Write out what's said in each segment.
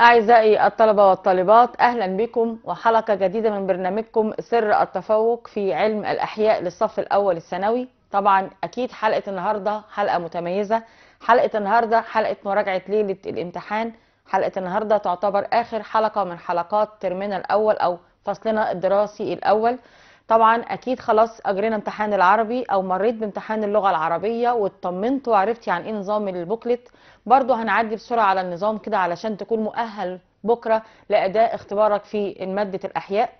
أعزائي الطلبة والطالبات أهلا بكم وحلقة جديدة من برنامجكم سر التفوق في علم الأحياء للصف الأول الثانوي طبعا أكيد حلقة النهاردة حلقة متميزة حلقة النهاردة حلقة مراجعة ليلة الامتحان حلقة النهاردة تعتبر آخر حلقة من حلقات ترمنا الأول أو فصلنا الدراسي الأول طبعا اكيد خلاص اجرينا امتحان العربي او مريت بامتحان اللغه العربيه واطمنت وعرفتي يعني عن ايه نظام البوكلت برضو هنعدي بسرعه على النظام كده علشان تكون مؤهل بكره لاداء اختبارك في ماده الاحياء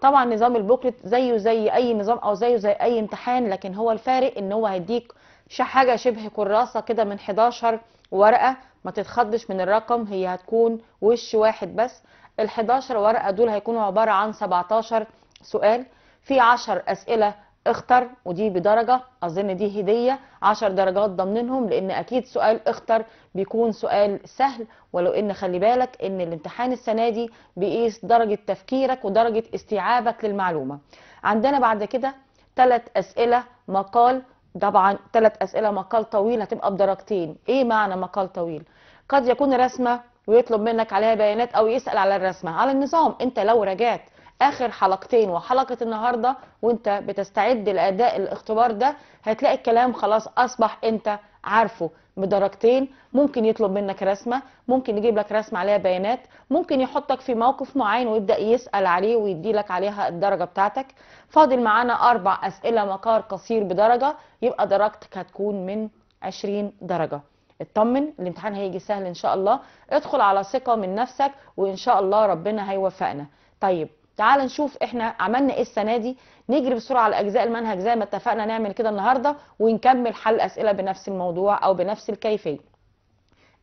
طبعا نظام البوكلت زيه زي اي نظام او زيه زي اي امتحان لكن هو الفارق ان هو هيديك حاجه شبه كراسه كده من 11 ورقه ما تتخضش من الرقم هي هتكون وش واحد بس ال 11 ورقه دول هيكونوا عباره عن 17 سؤال في 10 اسئله اختر ودي بدرجة أظن دي هدية 10 درجات ضمنهم لأن أكيد سؤال اختر بيكون سؤال سهل ولو إن خلي بالك إن الامتحان السنة دي بيقيس درجة تفكيرك ودرجة استيعابك للمعلومة عندنا بعد كده ثلاث أسئلة مقال طبعا ثلاث أسئلة مقال طويل هتبقى بدرجتين إيه معنى مقال طويل؟ قد يكون رسمة ويطلب منك عليها بيانات أو يسأل على الرسمة على النظام أنت لو رجعت اخر حلقتين وحلقه النهارده وانت بتستعد لاداء الاختبار ده هتلاقي الكلام خلاص اصبح انت عارفه بدرجتين ممكن يطلب منك رسمه ممكن يجيب لك رسمه عليها بيانات ممكن يحطك في موقف معين ويبدا يسال عليه ويدي لك عليها الدرجه بتاعتك فاضل معانا اربع اسئله مقار قصير بدرجه يبقى درجتك هتكون من 20 درجه اطمن الامتحان هيجي سهل ان شاء الله ادخل على ثقه من نفسك وان شاء الله ربنا هيوفقنا طيب تعال نشوف احنا عملنا ايه السنه دي نجري بسرعه على اجزاء المنهج زي ما اتفقنا نعمل كده النهارده ونكمل حل اسئله بنفس الموضوع او بنفس الكيفيه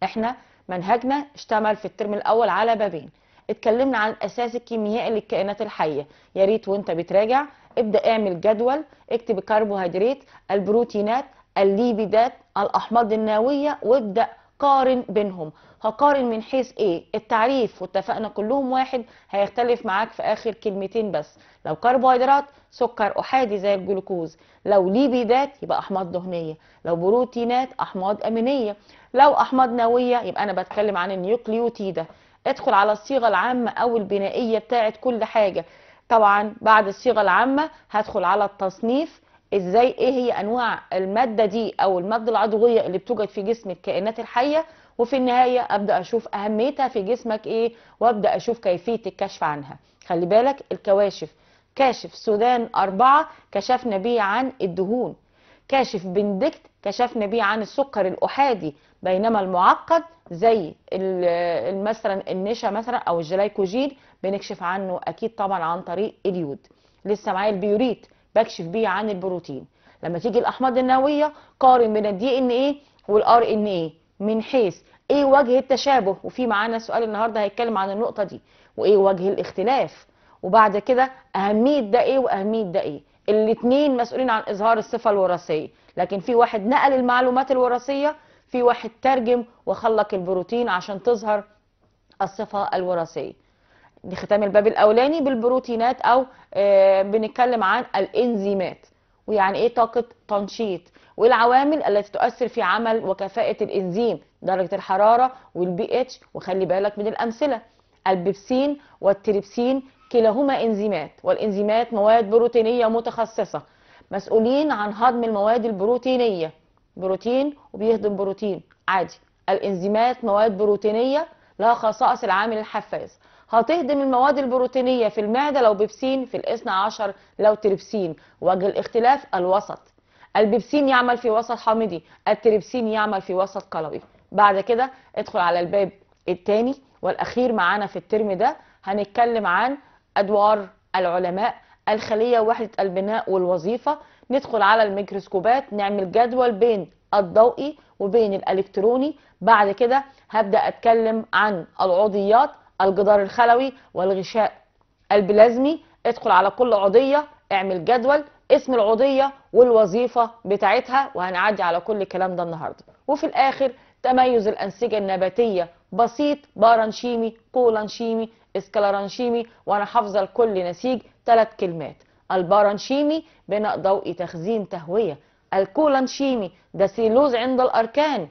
احنا منهجنا اشتمل في الترم الاول على بابين اتكلمنا عن الاساس الكيميائي للكائنات الحيه يا ريت وانت بتراجع ابدا اعمل جدول اكتب الكربوهيدرات البروتينات الليبيدات الاحماض النوويه وابدا قارن بينهم هقارن من حيث ايه التعريف واتفقنا كلهم واحد هيختلف معاك في اخر كلمتين بس لو كربوهيدرات سكر احادي زي الجلوكوز لو ليبيدات يبقى احماض دهنيه لو بروتينات احماض امينيه لو احماض نوويه يبقى انا بتكلم عن النيوكليوتيدا ادخل على الصيغه العامه او البنائيه بتاعه كل حاجه طبعا بعد الصيغه العامه هدخل على التصنيف ازاي ايه هي انواع الماده دي او الماده العضويه اللي بتوجد في جسم الكائنات الحيه وفي النهايه ابدا اشوف اهميتها في جسمك ايه وابدا اشوف كيفيه الكشف عنها خلي بالك الكواشف كاشف سودان أربعة كشفنا بيه عن الدهون كاشف بندكت كشفنا بيه عن السكر الأحادي بينما المعقد زي مثلا النشا مثلا أو الجلايكوجين بنكشف عنه أكيد طبعا عن طريق اليود لسه معايا البيوريت بكشف بيه عن البروتين لما تيجي الاحماض النوويه قارن بين الدي ان ايه والار ان ايه من حيث ايه وجه التشابه وفي معانا سؤال النهارده هيتكلم عن النقطه دي وايه وجه الاختلاف وبعد كده اهميه ده ايه واهميه ده ايه الاثنين مسؤولين عن اظهار الصفه الوراثيه لكن في واحد نقل المعلومات الوراثيه في واحد ترجم وخلق البروتين عشان تظهر الصفه الوراثيه لختام الباب الاولاني بالبروتينات او آه، بنتكلم عن الانزيمات ويعني ايه طاقه تنشيط والعوامل التي تؤثر في عمل وكفاءه الانزيم درجه الحراره والبي اتش وخلي بالك من الامثله البيبسين والتريبسين كلاهما انزيمات والانزيمات مواد بروتينيه متخصصه مسؤولين عن هضم المواد البروتينيه بروتين وبيهضم بروتين عادي الانزيمات مواد بروتينيه لها خصائص العامل الحفاز هتهضم المواد البروتينية في المعدة لو بيبسين في الاثنى عشر لو تريبسين وجه الاختلاف الوسط البيبسين يعمل في وسط حامضي التريبسين يعمل في وسط قلوي بعد كده ادخل على الباب الثاني والاخير معانا في الترم ده هنتكلم عن ادوار العلماء الخلية وحدة البناء والوظيفة ندخل على الميكروسكوبات نعمل جدول بين الضوئي وبين الالكتروني بعد كده هبدأ اتكلم عن العضيات الجدار الخلوي والغشاء البلازمي ادخل على كل عضية اعمل جدول اسم العضية والوظيفة بتاعتها وهنعدي على كل الكلام ده النهاردة وفي الآخر تميز الأنسجة النباتية بسيط بارانشيمي كولانشيمي اسكلارانشيمي وأنا حافظة لكل نسيج ثلاث كلمات البارانشيمي بناء ضوئي تخزين تهوية الكولانشيمي ده سيلوز عند الأركان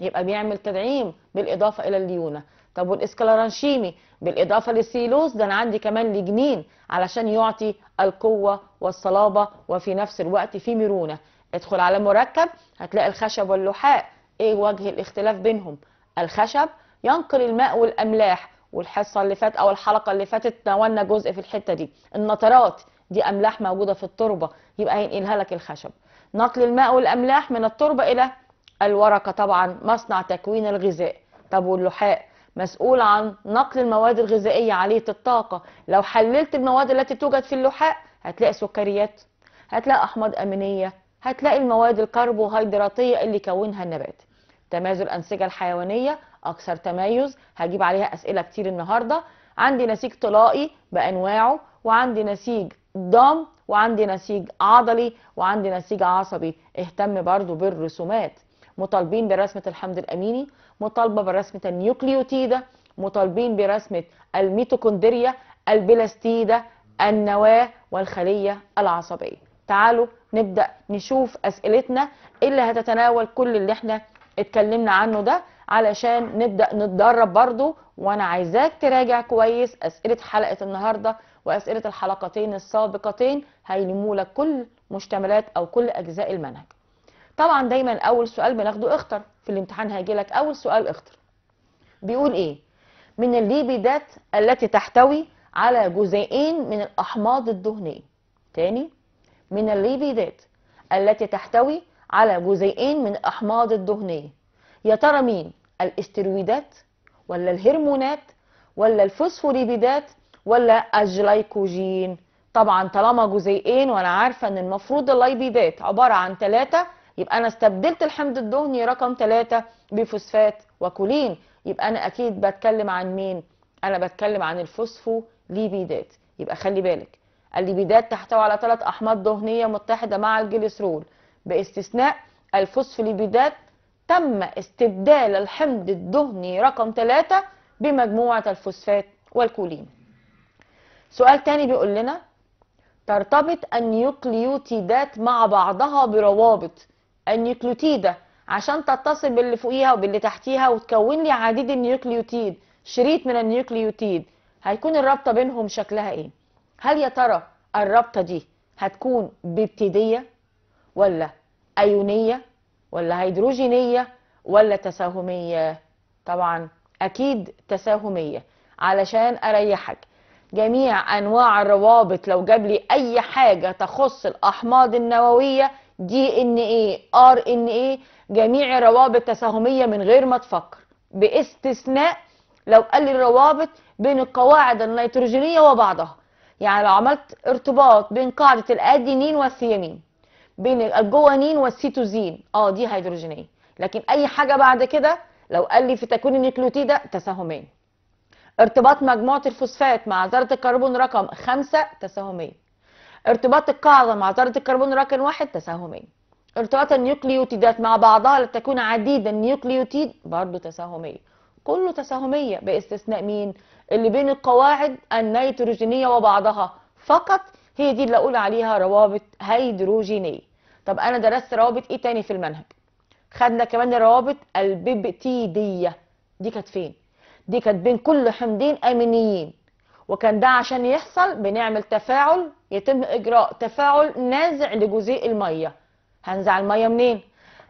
يبقى بيعمل تدعيم بالإضافة إلى الليونة طب والاسكلارانشيمي بالاضافه للسيلوز ده انا عندي كمان لجنين علشان يعطي القوه والصلابه وفي نفس الوقت في مرونه ادخل على مركب هتلاقي الخشب واللحاء ايه وجه الاختلاف بينهم الخشب ينقل الماء والاملاح والحصه اللي فات او الحلقه اللي فاتت تناولنا جزء في الحته دي النطرات دي املاح موجوده في التربه يبقى هينقلها لك الخشب نقل الماء والاملاح من التربه الى الورقه طبعا مصنع تكوين الغذاء طب واللحاء مسؤول عن نقل المواد الغذائية عالية الطاقة لو حللت المواد التي توجد في اللحاء هتلاقي سكريات هتلاقي أحماض أمينية هتلاقي المواد الكربوهيدراتية اللي كونها النبات تمايز الأنسجة الحيوانية أكثر تمايز هجيب عليها أسئلة كتير النهاردة عندي نسيج طلائي بأنواعه وعندي نسيج ضم وعندي نسيج عضلي وعندي نسيج عصبي اهتم برضو بالرسومات مطالبين برسمة الحمض الأميني مطالبه برسمه النيوكليوتيده مطالبين برسمه الميتوكوندريا البلاستيده النواه والخليه العصبيه تعالوا نبدا نشوف اسئلتنا اللي هتتناول كل اللي احنا اتكلمنا عنه ده علشان نبدا نتدرب برضو وانا عايزاك تراجع كويس اسئله حلقه النهارده واسئله الحلقتين السابقتين هيلموا لك كل مشتملات او كل اجزاء المنهج طبعا دايما اول سؤال بناخده اختر في الامتحان هيجي لك اول سؤال اختر بيقول ايه من الليبيدات التي تحتوي على جزيئين من الاحماض الدهنيه تاني من الليبيدات التي تحتوي على جزيئين من الاحماض الدهنيه يا ترى مين الاسترويدات ولا الهرمونات ولا الفوسفوليبيدات ولا الجلايكوجين طبعا طالما جزيئين وانا عارفه ان المفروض الليبيدات عباره عن ثلاثه يبقى انا استبدلت الحمض الدهني رقم 3 بفوسفات وكولين يبقى انا اكيد بتكلم عن مين انا بتكلم عن الفوسفوليبيدات يبقى خلي بالك الليبيدات تحتوي على ثلاث احماض دهنيه متحده مع الجليسرول باستثناء الفوسفوليبيدات تم استبدال الحمض الدهني رقم 3 بمجموعه الفوسفات والكولين سؤال تاني بيقول لنا ترتبط النيوكليوتيدات مع بعضها بروابط النيوكليوتيدة عشان تتصل باللي فوقيها وباللي تحتيها وتكون لي عديد النيوكليوتيد شريط من النيوكليوتيد هيكون الرابطة بينهم شكلها ايه هل يا ترى الرابطة دي هتكون بيبتيدية ولا أيونية ولا هيدروجينية ولا تساهمية طبعا أكيد تساهمية علشان أريحك جميع أنواع الروابط لو جاب لي أي حاجة تخص الأحماض النووية دي ان اي ار ان اي جميع الروابط تساهميه من غير ما تفكر باستثناء لو قال الروابط بين القواعد النيتروجينيه وبعضها يعني لو عملت ارتباط بين قاعده الادينين والثيامين بين الجوانين والسيتوزين اه دي هيدروجينيه لكن اي حاجه بعد كده لو قال لي في تكوين النيوكليوتيد ده تساهمين ارتباط مجموعه الفوسفات مع ذره الكربون رقم خمسه تساهميه ارتباط القاعدة مع ذرة الكربون رقم واحد تساهمي ارتباط النيوكليوتيدات مع بعضها لتكون عديد النيوكليوتيد برضو تساهمية كله تساهمية باستثناء مين اللي بين القواعد النيتروجينية وبعضها فقط هي دي اللي اقول عليها روابط هيدروجينية طب انا درست روابط ايه تاني في المنهج خدنا كمان الروابط البيبتيدية دي كانت فين دي كانت بين كل حمضين امينيين وكان ده عشان يحصل بنعمل تفاعل يتم اجراء تفاعل نازع لجزيء الميه هنزع الميه منين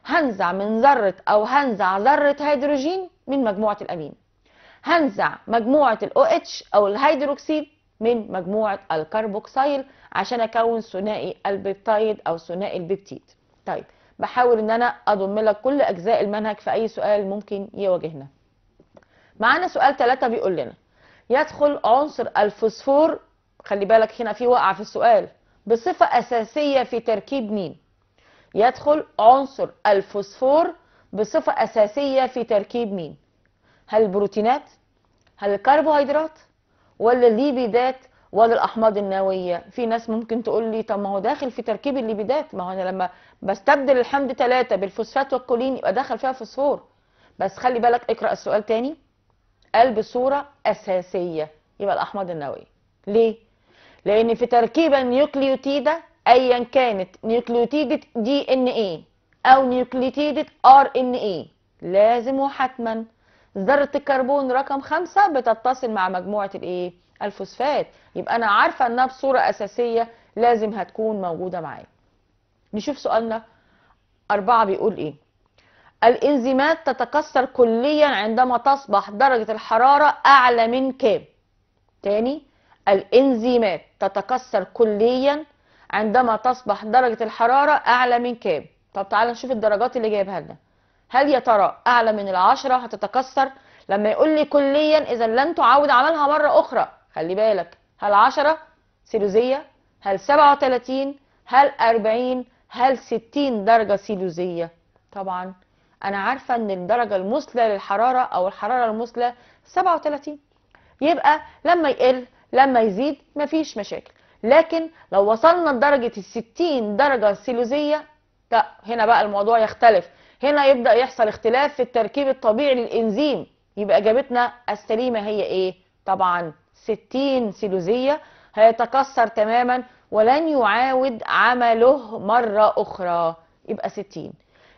هنزع من ذره او هنزع ذره هيدروجين من مجموعه الامين هنزع مجموعه الاو اتش او الهيدروكسيد من مجموعه الكربوكسيل عشان اكون ثنائي البيبتايد او ثنائي البيبتيد طيب بحاول ان انا اضم لك كل اجزاء المنهج في اي سؤال ممكن يواجهنا معانا سؤال ثلاثة بيقول لنا يدخل عنصر الفوسفور خلي بالك هنا في وقع في السؤال بصفة أساسية في تركيب مين يدخل عنصر الفوسفور بصفة أساسية في تركيب مين هل البروتينات هل الكربوهيدرات ولا الليبيدات ولا الأحماض النووية في ناس ممكن تقول لي طب ما هو داخل في تركيب الليبيدات ما هو أنا لما بستبدل الحمض ثلاثة بالفوسفات والكولين يبقى دخل فيها فوسفور بس خلي بالك اقرأ السؤال تاني قلب صورة أساسية يبقى الأحماض النووية ليه؟ لأن في تركيبة نيوكليوتيدة أيا كانت نيوكليوتيدة دي إن إيه أو نيوكليوتيدة آر إن إيه لازم وحتما ذرة الكربون رقم خمسة بتتصل مع مجموعة الإيه؟ الفوسفات يبقى أنا عارفة إنها بصورة أساسية لازم هتكون موجودة معايا نشوف سؤالنا أربعة بيقول إيه الانزيمات تتكسر كليا عندما تصبح درجة الحرارة أعلى من كام تاني الانزيمات تتكسر كليا عندما تصبح درجة الحرارة أعلى من كام طب تعالى نشوف الدرجات اللي جايبها لنا هل يا ترى أعلى من العشرة هتتكسر لما يقول لي كليا إذا لن تعود عملها مرة أخرى خلي بالك هل عشرة سيلوزية هل سبعة وتلاتين؟ هل أربعين؟ هل ستين درجة سيلوزية طبعا انا عارفه ان الدرجه المثلى للحراره او الحراره المثلى 37 يبقى لما يقل لما يزيد مفيش مشاكل لكن لو وصلنا لدرجه الستين 60 درجه سيلوزيه لا هنا بقى الموضوع يختلف هنا يبدا يحصل اختلاف في التركيب الطبيعي للانزيم يبقى اجابتنا السليمه هي ايه طبعا 60 سيلوزيه هيتكسر تماما ولن يعاود عمله مره اخرى يبقى 60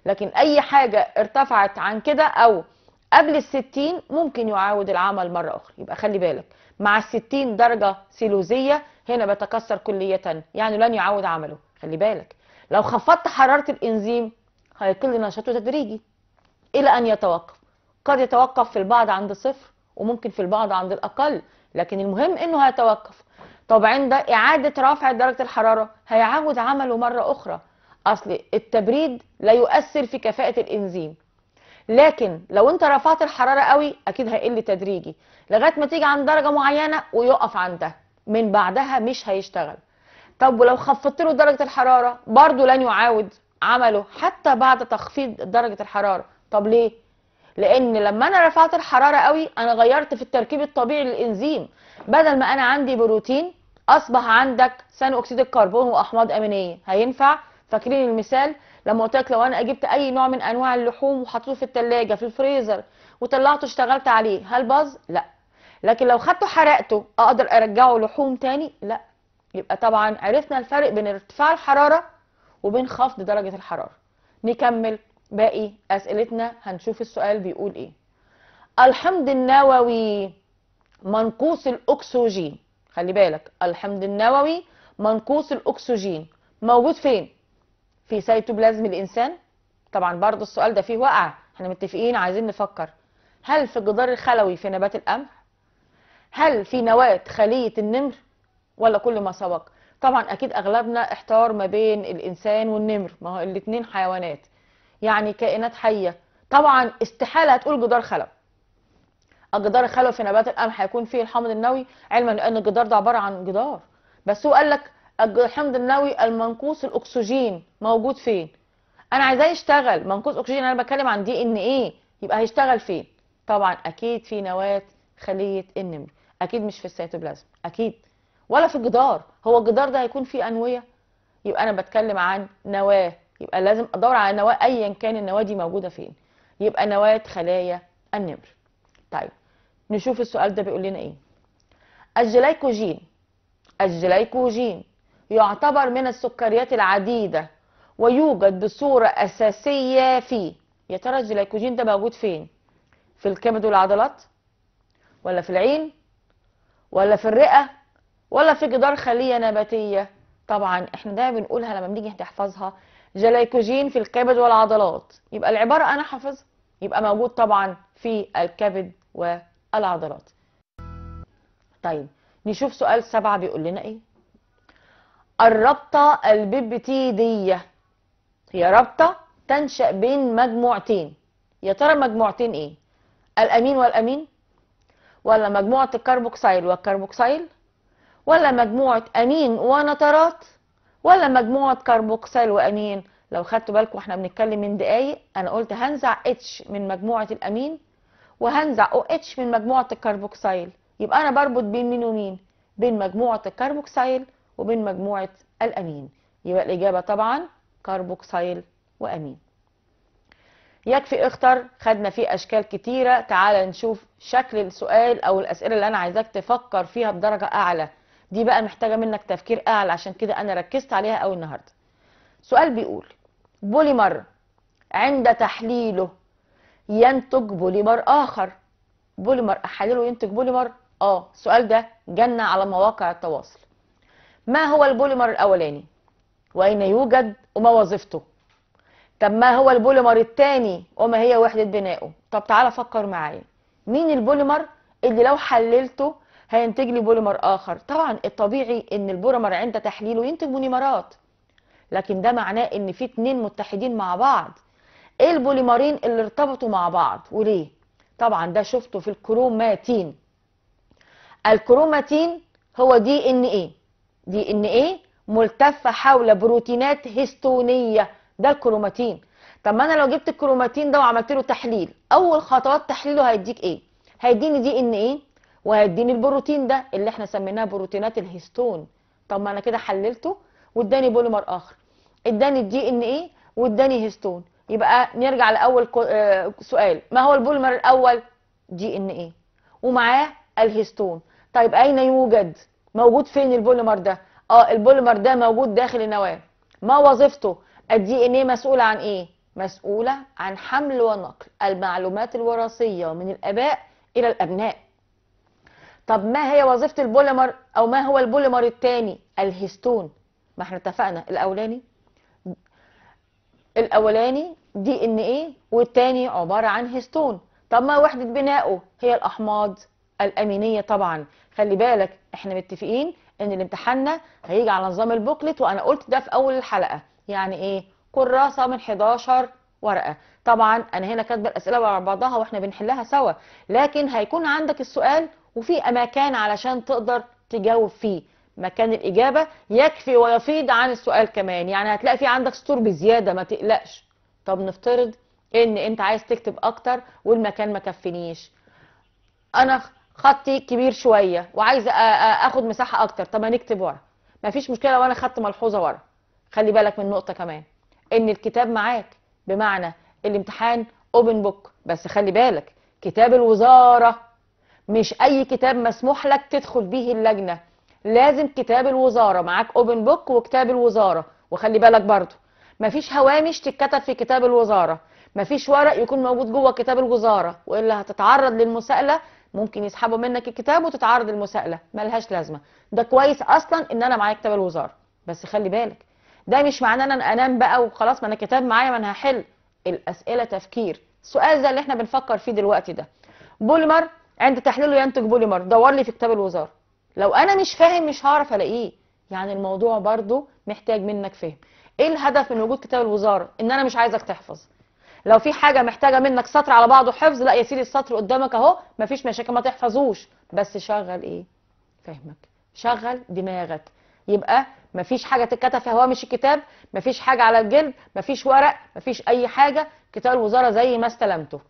لكن اي حاجه ارتفعت عن كده او قبل الستين ممكن يعاود العمل مره اخرى يبقى خلي بالك مع الستين درجه سيلوزيه هنا بتكسر كليه يعني لن يعاود عمله خلي بالك لو خفضت حراره الانزيم هيقل نشاطه تدريجي الى ان يتوقف قد يتوقف في البعض عند صفر وممكن في البعض عند الاقل لكن المهم انه هيتوقف طب عند اعاده رفع درجه الحراره هيعاود عمله مره اخرى اصل التبريد لا يؤثر في كفاءة الانزيم لكن لو انت رفعت الحرارة قوي اكيد هيقل تدريجي لغاية ما تيجي عند درجة معينة ويقف عندها من بعدها مش هيشتغل طب ولو خفضت له درجة الحرارة برضه لن يعاود عمله حتى بعد تخفيض درجة الحرارة طب ليه؟ لان لما انا رفعت الحرارة قوي انا غيرت في التركيب الطبيعي للانزيم بدل ما انا عندي بروتين اصبح عندك ثاني اكسيد الكربون واحماض امينيه هينفع فاكرين المثال لما قلت لك لو انا جبت اي نوع من انواع اللحوم وحطيته في الثلاجه في الفريزر وطلعته اشتغلت عليه هل باظ لا لكن لو خدته حرقته اقدر ارجعه لحوم تاني لا يبقى طبعا عرفنا الفرق بين ارتفاع الحراره وبين خفض درجه الحراره نكمل باقي اسئلتنا هنشوف السؤال بيقول ايه الحمض النووي منقوص الاكسجين خلي بالك الحمض النووي منقوص الاكسجين موجود فين في سيتوبلازم الانسان طبعا برضه السؤال ده فيه وقع احنا متفقين عايزين نفكر هل في الجدار الخلوي في نبات القمح هل في نواة خلية النمر ولا كل ما سبق طبعا اكيد اغلبنا احتار ما بين الانسان والنمر ما هو الاثنين حيوانات يعني كائنات حيه طبعا استحاله هتقول جدار خلوي الجدار الخلوي في نبات القمح هيكون فيه الحامض النووي علما ان الجدار ده عباره عن جدار بس هو قال لك الحمض النووي المنقوص الاكسجين موجود فين انا عايزاه يشتغل منقوص اكسجين انا بتكلم عن دي ان ايه يبقى هيشتغل فين طبعا اكيد في نواه خليه النمر اكيد مش في السيتوبلازم اكيد ولا في الجدار هو الجدار ده هيكون فيه انويه يبقى انا بتكلم عن نواه يبقى لازم ادور على نواه ايا كان النواه دي موجوده فين يبقى نواه خلايا النمر طيب نشوف السؤال ده بيقول لنا ايه الجلايكوجين الجلايكوجين يعتبر من السكريات العديدة ويوجد بصورة أساسية فيه يا ترى الجلايكوجين ده موجود فين في الكبد والعضلات ولا في العين ولا في الرئة ولا في جدار خلية نباتية طبعا احنا دايما بنقولها لما بنيجي نحفظها جلايكوجين في الكبد والعضلات يبقى العبارة انا حافظها يبقى موجود طبعا في الكبد والعضلات طيب نشوف سؤال سبعة بيقول لنا ايه الرابطة البيبتيدية هي رابطة تنشأ بين مجموعتين يا ترى مجموعتين ايه الامين والامين ولا مجموعة الكربوكسيل والكربوكسيل ولا مجموعة امين ونترات ولا مجموعة كربوكسيل وامين لو خدتوا بالكم احنا بنتكلم من دقايق انا قلت هنزع اتش من مجموعة الامين وهنزع او اتش من مجموعة الكربوكسيل يبقى انا بربط بين مين ومين بين مجموعة الكربوكسيل وبين مجموعة الأمين يبقى الإجابة طبعا كاربوكسيل وأمين يكفي اختر خدنا فيه أشكال كتيرة تعال نشوف شكل السؤال أو الأسئلة اللي أنا عايزاك تفكر فيها بدرجة أعلى دي بقى محتاجة منك تفكير أعلى عشان كده أنا ركزت عليها أوي النهاردة سؤال بيقول بوليمر عند تحليله ينتج بوليمر آخر بوليمر أحلله ينتج بوليمر آه السؤال ده جنة على مواقع التواصل ما هو البوليمر الأولاني وأين يوجد وما وظيفته طب ما هو البوليمر الثاني وما هي وحدة بنائه طب تعالى فكر معايا مين البوليمر اللي لو حللته هينتج لي بوليمر آخر طبعا الطبيعي إن البوليمر عند تحليله ينتج مونيمرات لكن ده معناه إن في اتنين متحدين مع بعض ايه البوليمرين اللي ارتبطوا مع بعض وليه طبعا ده شفته في الكروماتين الكروماتين هو دي ان ايه دي ان ايه ملتفه حول بروتينات هستونيه ده الكروماتين طب ما انا لو جبت الكروماتين ده وعملت له تحليل اول خطوات تحليله هيديك ايه هيديني دي ان ايه وهيديني البروتين ده اللي احنا سميناه بروتينات الهستون طب ما انا كده حللته واداني بوليمر اخر اداني الدي ان ايه واداني هستون يبقى نرجع لاول آه، سؤال ما هو البوليمر الاول دي ان ايه ومعاه الهستون طيب اين يوجد موجود فين البوليمر ده اه البوليمر ده موجود داخل النواه ما وظيفته الدي ان ايه مسؤوله عن ايه مسؤوله عن حمل ونقل المعلومات الوراثيه من الاباء الى الابناء طب ما هي وظيفه البوليمر او ما هو البوليمر الثاني الهستون ما احنا اتفقنا الاولاني الاولاني دي ان ايه والتاني عباره عن هستون طب ما وحده بنائه هي الاحماض الامينيه طبعا خلي بالك احنا متفقين ان الامتحاننا هيجي على نظام البوكلت وانا قلت ده في اول الحلقه يعني ايه كراسه من 11 ورقه طبعا انا هنا كاتبه الاسئله على بعضها واحنا بنحلها سوا لكن هيكون عندك السؤال وفي اماكن علشان تقدر تجاوب فيه مكان الاجابه يكفي ويفيض عن السؤال كمان يعني هتلاقي في عندك سطور بزياده ما تقلقش طب نفترض ان انت عايز تكتب اكتر والمكان ما كفنيش انا خطي كبير شويه وعايزه اخد مساحه اكتر طب هنكتب نكتب ورا مفيش مشكله لو انا خدت ملحوظه ورا خلي بالك من نقطه كمان ان الكتاب معاك بمعنى الامتحان اوبن بوك بس خلي بالك كتاب الوزاره مش اي كتاب مسموح لك تدخل بيه اللجنه لازم كتاب الوزاره معاك اوبن بوك وكتاب الوزاره وخلي بالك برضو مفيش هوامش تتكتب في كتاب الوزاره مفيش ورق يكون موجود جوه كتاب الوزاره والا هتتعرض للمساءله ممكن يسحبوا منك الكتاب وتتعرض المساءله ملهاش لازمه ده كويس اصلا ان انا معايا كتاب الوزاره بس خلي بالك ده مش معناه ان انا انام بقى وخلاص ما انا كتاب معايا ما انا هحل الاسئله تفكير السؤال ده اللي احنا بنفكر فيه دلوقتي ده بوليمر عند تحليله ينتج بوليمر دور لي في كتاب الوزاره لو انا مش فاهم مش هعرف الاقيه يعني الموضوع برضو محتاج منك فهم ايه الهدف من وجود كتاب الوزاره ان انا مش عايزك تحفظ لو في حاجه محتاجه منك سطر على بعضه حفظ لا يا سيدي السطر قدامك اهو مفيش مشاكل ما تحفظوش بس شغل ايه فهمك شغل دماغك يبقى مفيش حاجه تتكتب في هوامش الكتاب مفيش حاجه على الجلد مفيش ورق مفيش اي حاجه كتاب الوزاره زي ما استلمته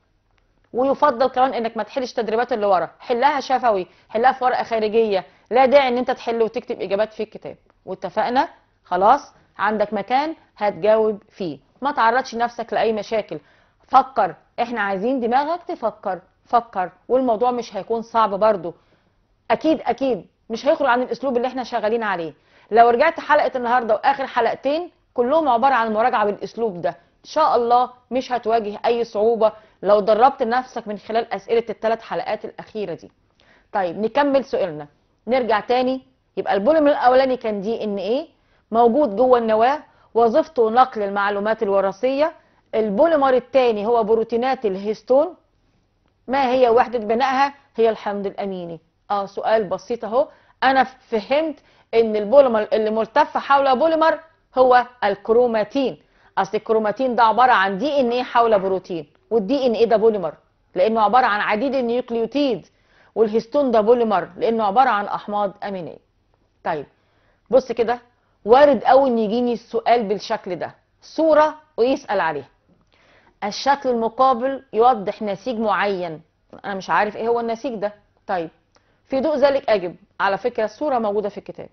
ويفضل كمان انك ما تحلش تدريبات اللي ورا حلها شفوي حلها في ورقه خارجيه لا داعي ان انت تحل وتكتب اجابات في الكتاب واتفقنا خلاص عندك مكان هتجاوب فيه ما تعرضش نفسك لاي مشاكل فكر احنا عايزين دماغك تفكر فكر والموضوع مش هيكون صعب برضو اكيد اكيد مش هيخرج عن الاسلوب اللي احنا شغالين عليه لو رجعت حلقه النهارده واخر حلقتين كلهم عباره عن مراجعه بالاسلوب ده ان شاء الله مش هتواجه اي صعوبه لو دربت نفسك من خلال اسئله الثلاث حلقات الاخيره دي طيب نكمل سؤالنا نرجع تاني يبقى البولم الاولاني كان دي ان ايه موجود جوه النواه وظيفته نقل المعلومات الوراثية البوليمر الثاني هو بروتينات الهيستون ما هي وحدة بنائها هي الحمض الأميني اه سؤال بسيط اهو انا فهمت ان البوليمر اللي ملتف حول بوليمر هو الكروماتين اصل الكروماتين ده عبارة عن دي ان ايه حول بروتين والدي ان ايه ده بوليمر لانه عبارة عن عديد النيوكليوتيد والهيستون ده بوليمر لانه عبارة عن احماض امينية طيب بص كده وارد قوي ان يجيني السؤال بالشكل ده صوره ويسال عليها الشكل المقابل يوضح نسيج معين انا مش عارف ايه هو النسيج ده طيب في ضوء ذلك اجب على فكره الصوره موجوده في الكتاب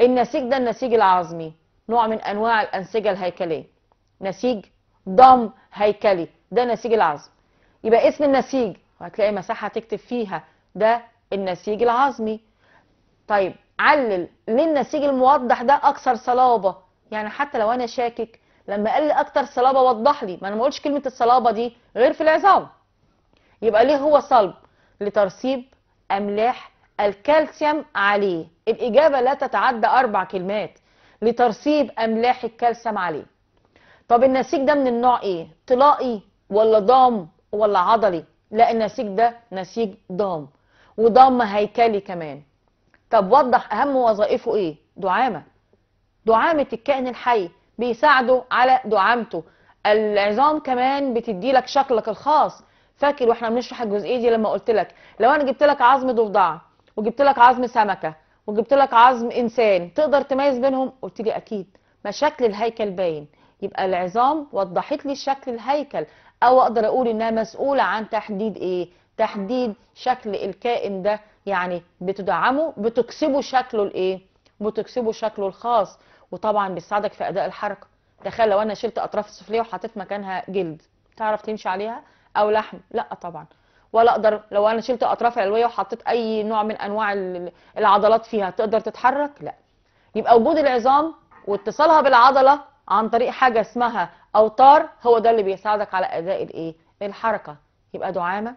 النسيج ده النسيج العظمي نوع من انواع الانسجه الهيكليه نسيج ضم هيكلي ده نسيج العظم يبقى اسم النسيج وهتلاقي مساحه تكتب فيها ده النسيج العظمي طيب علل للنسيج الموضح ده اكثر صلابه يعني حتى لو انا شاكك لما قال لي اكثر صلابه وضح لي ما انا ما قلتش كلمه الصلابه دي غير في العظام يبقى ليه هو صلب لترسيب املاح الكالسيوم عليه الاجابه لا تتعدى اربع كلمات لترسيب املاح الكالسيوم عليه طب النسيج ده من النوع ايه طلائي ولا ضام ولا عضلي لا النسيج ده نسيج ضام وضم هيكلي كمان طب وضح أهم وظائفه إيه دعامة دعامة الكائن الحي بيساعده على دعامته العظام كمان بتدي لك شكلك الخاص فاكر واحنا بنشرح الجزئيه دي لما قلت لك لو انا جبت لك عظم ضفدعه وجبت لك عظم سمكه وجبت لك عظم انسان تقدر تميز بينهم قلت لي اكيد ما شكل الهيكل باين يبقى العظام وضحت لي شكل الهيكل او اقدر اقول انها مسؤوله عن تحديد ايه تحديد شكل الكائن ده يعني بتدعمه بتكسبه شكله الايه بتكسبه شكله الخاص وطبعا بيساعدك في اداء الحركه تخيل لو انا شلت اطراف السفليه وحطيت مكانها جلد تعرف تمشي عليها او لحم لا طبعا ولا اقدر لو انا شلت اطراف العلويه وحطيت اي نوع من انواع العضلات فيها تقدر تتحرك لا يبقى وجود العظام واتصالها بالعضله عن طريق حاجه اسمها اوتار هو ده اللي بيساعدك على اداء الايه الحركه يبقى دعامه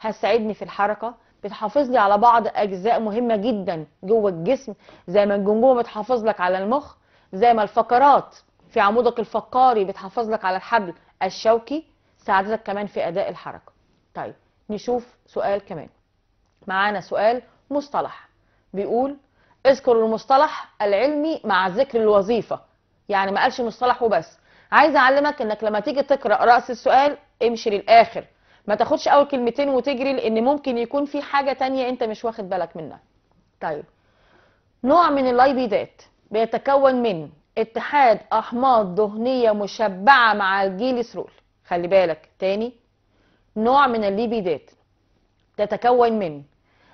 هتساعدني في الحركه بتحافظ لي على بعض اجزاء مهمه جدا جوه الجسم زي ما الجمجمه بتحافظ لك على المخ زي ما الفقرات في عمودك الفقاري بتحافظ لك على الحبل الشوكي ساعدتك كمان في اداء الحركه طيب نشوف سؤال كمان معانا سؤال مصطلح بيقول اذكر المصطلح العلمي مع ذكر الوظيفه يعني ما قالش مصطلح وبس عايز اعلمك انك لما تيجي تقرا راس السؤال امشي للاخر ما تاخدش اول كلمتين وتجري لان ممكن يكون في حاجه تانية انت مش واخد بالك منها طيب نوع من اللايبيدات بيتكون من اتحاد احماض دهنيه مشبعه مع الجيليسرول خلي بالك تاني نوع من الليبيدات تتكون من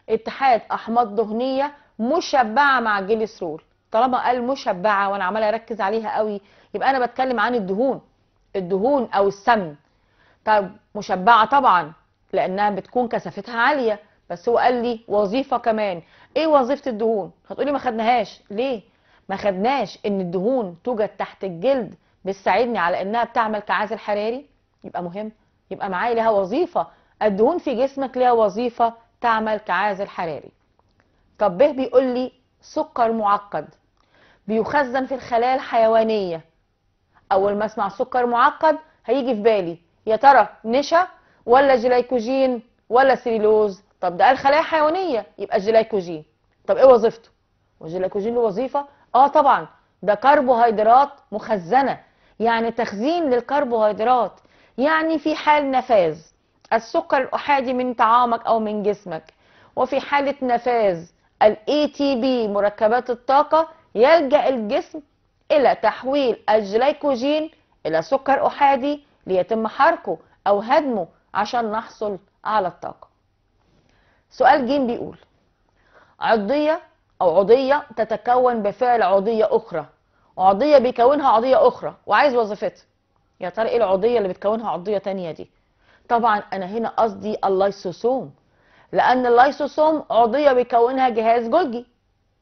اتحاد احماض دهنيه مشبعه مع الجيليسرول طالما قال مشبعه وانا عماله اركز عليها قوي يبقى انا بتكلم عن الدهون الدهون او السمن طب مشبعه طبعا لانها بتكون كثافتها عاليه بس هو قال لي وظيفه كمان ايه وظيفه الدهون هتقولي ما خدناهاش ليه ما خدناش ان الدهون توجد تحت الجلد بتساعدني على انها بتعمل كعازل حراري يبقى مهم يبقى معايا لها وظيفه الدهون في جسمك لها وظيفه تعمل كعازل حراري طب به بيقول لي سكر معقد بيخزن في الخلايا الحيوانيه اول ما اسمع سكر معقد هيجي في بالي يا ترى نشا ولا جلايكوجين ولا سيلوز طب ده قال خلايا حيوانيه يبقى جلايكوجين طب ايه وظيفته والجلايكوجين له وظيفه اه طبعا ده كربوهيدرات مخزنه يعني تخزين للكربوهيدرات يعني في حال نفاذ السكر الاحادي من طعامك او من جسمك وفي حاله نفاذ الاي تي بي مركبات الطاقه يلجا الجسم الى تحويل الجلايكوجين الى سكر احادي ليتم حركه أو هدمه عشان نحصل على الطاقة سؤال جيم بيقول عضية أو عضية تتكون بفعل عضية أخرى عضية بيكونها عضية أخرى وعايز وظيفتها يا ترى إيه العضية اللي بتكونها عضية تانية دي طبعا أنا هنا قصدي اللايسوسوم لأن اللايسوسوم عضية بيكونها جهاز جلجي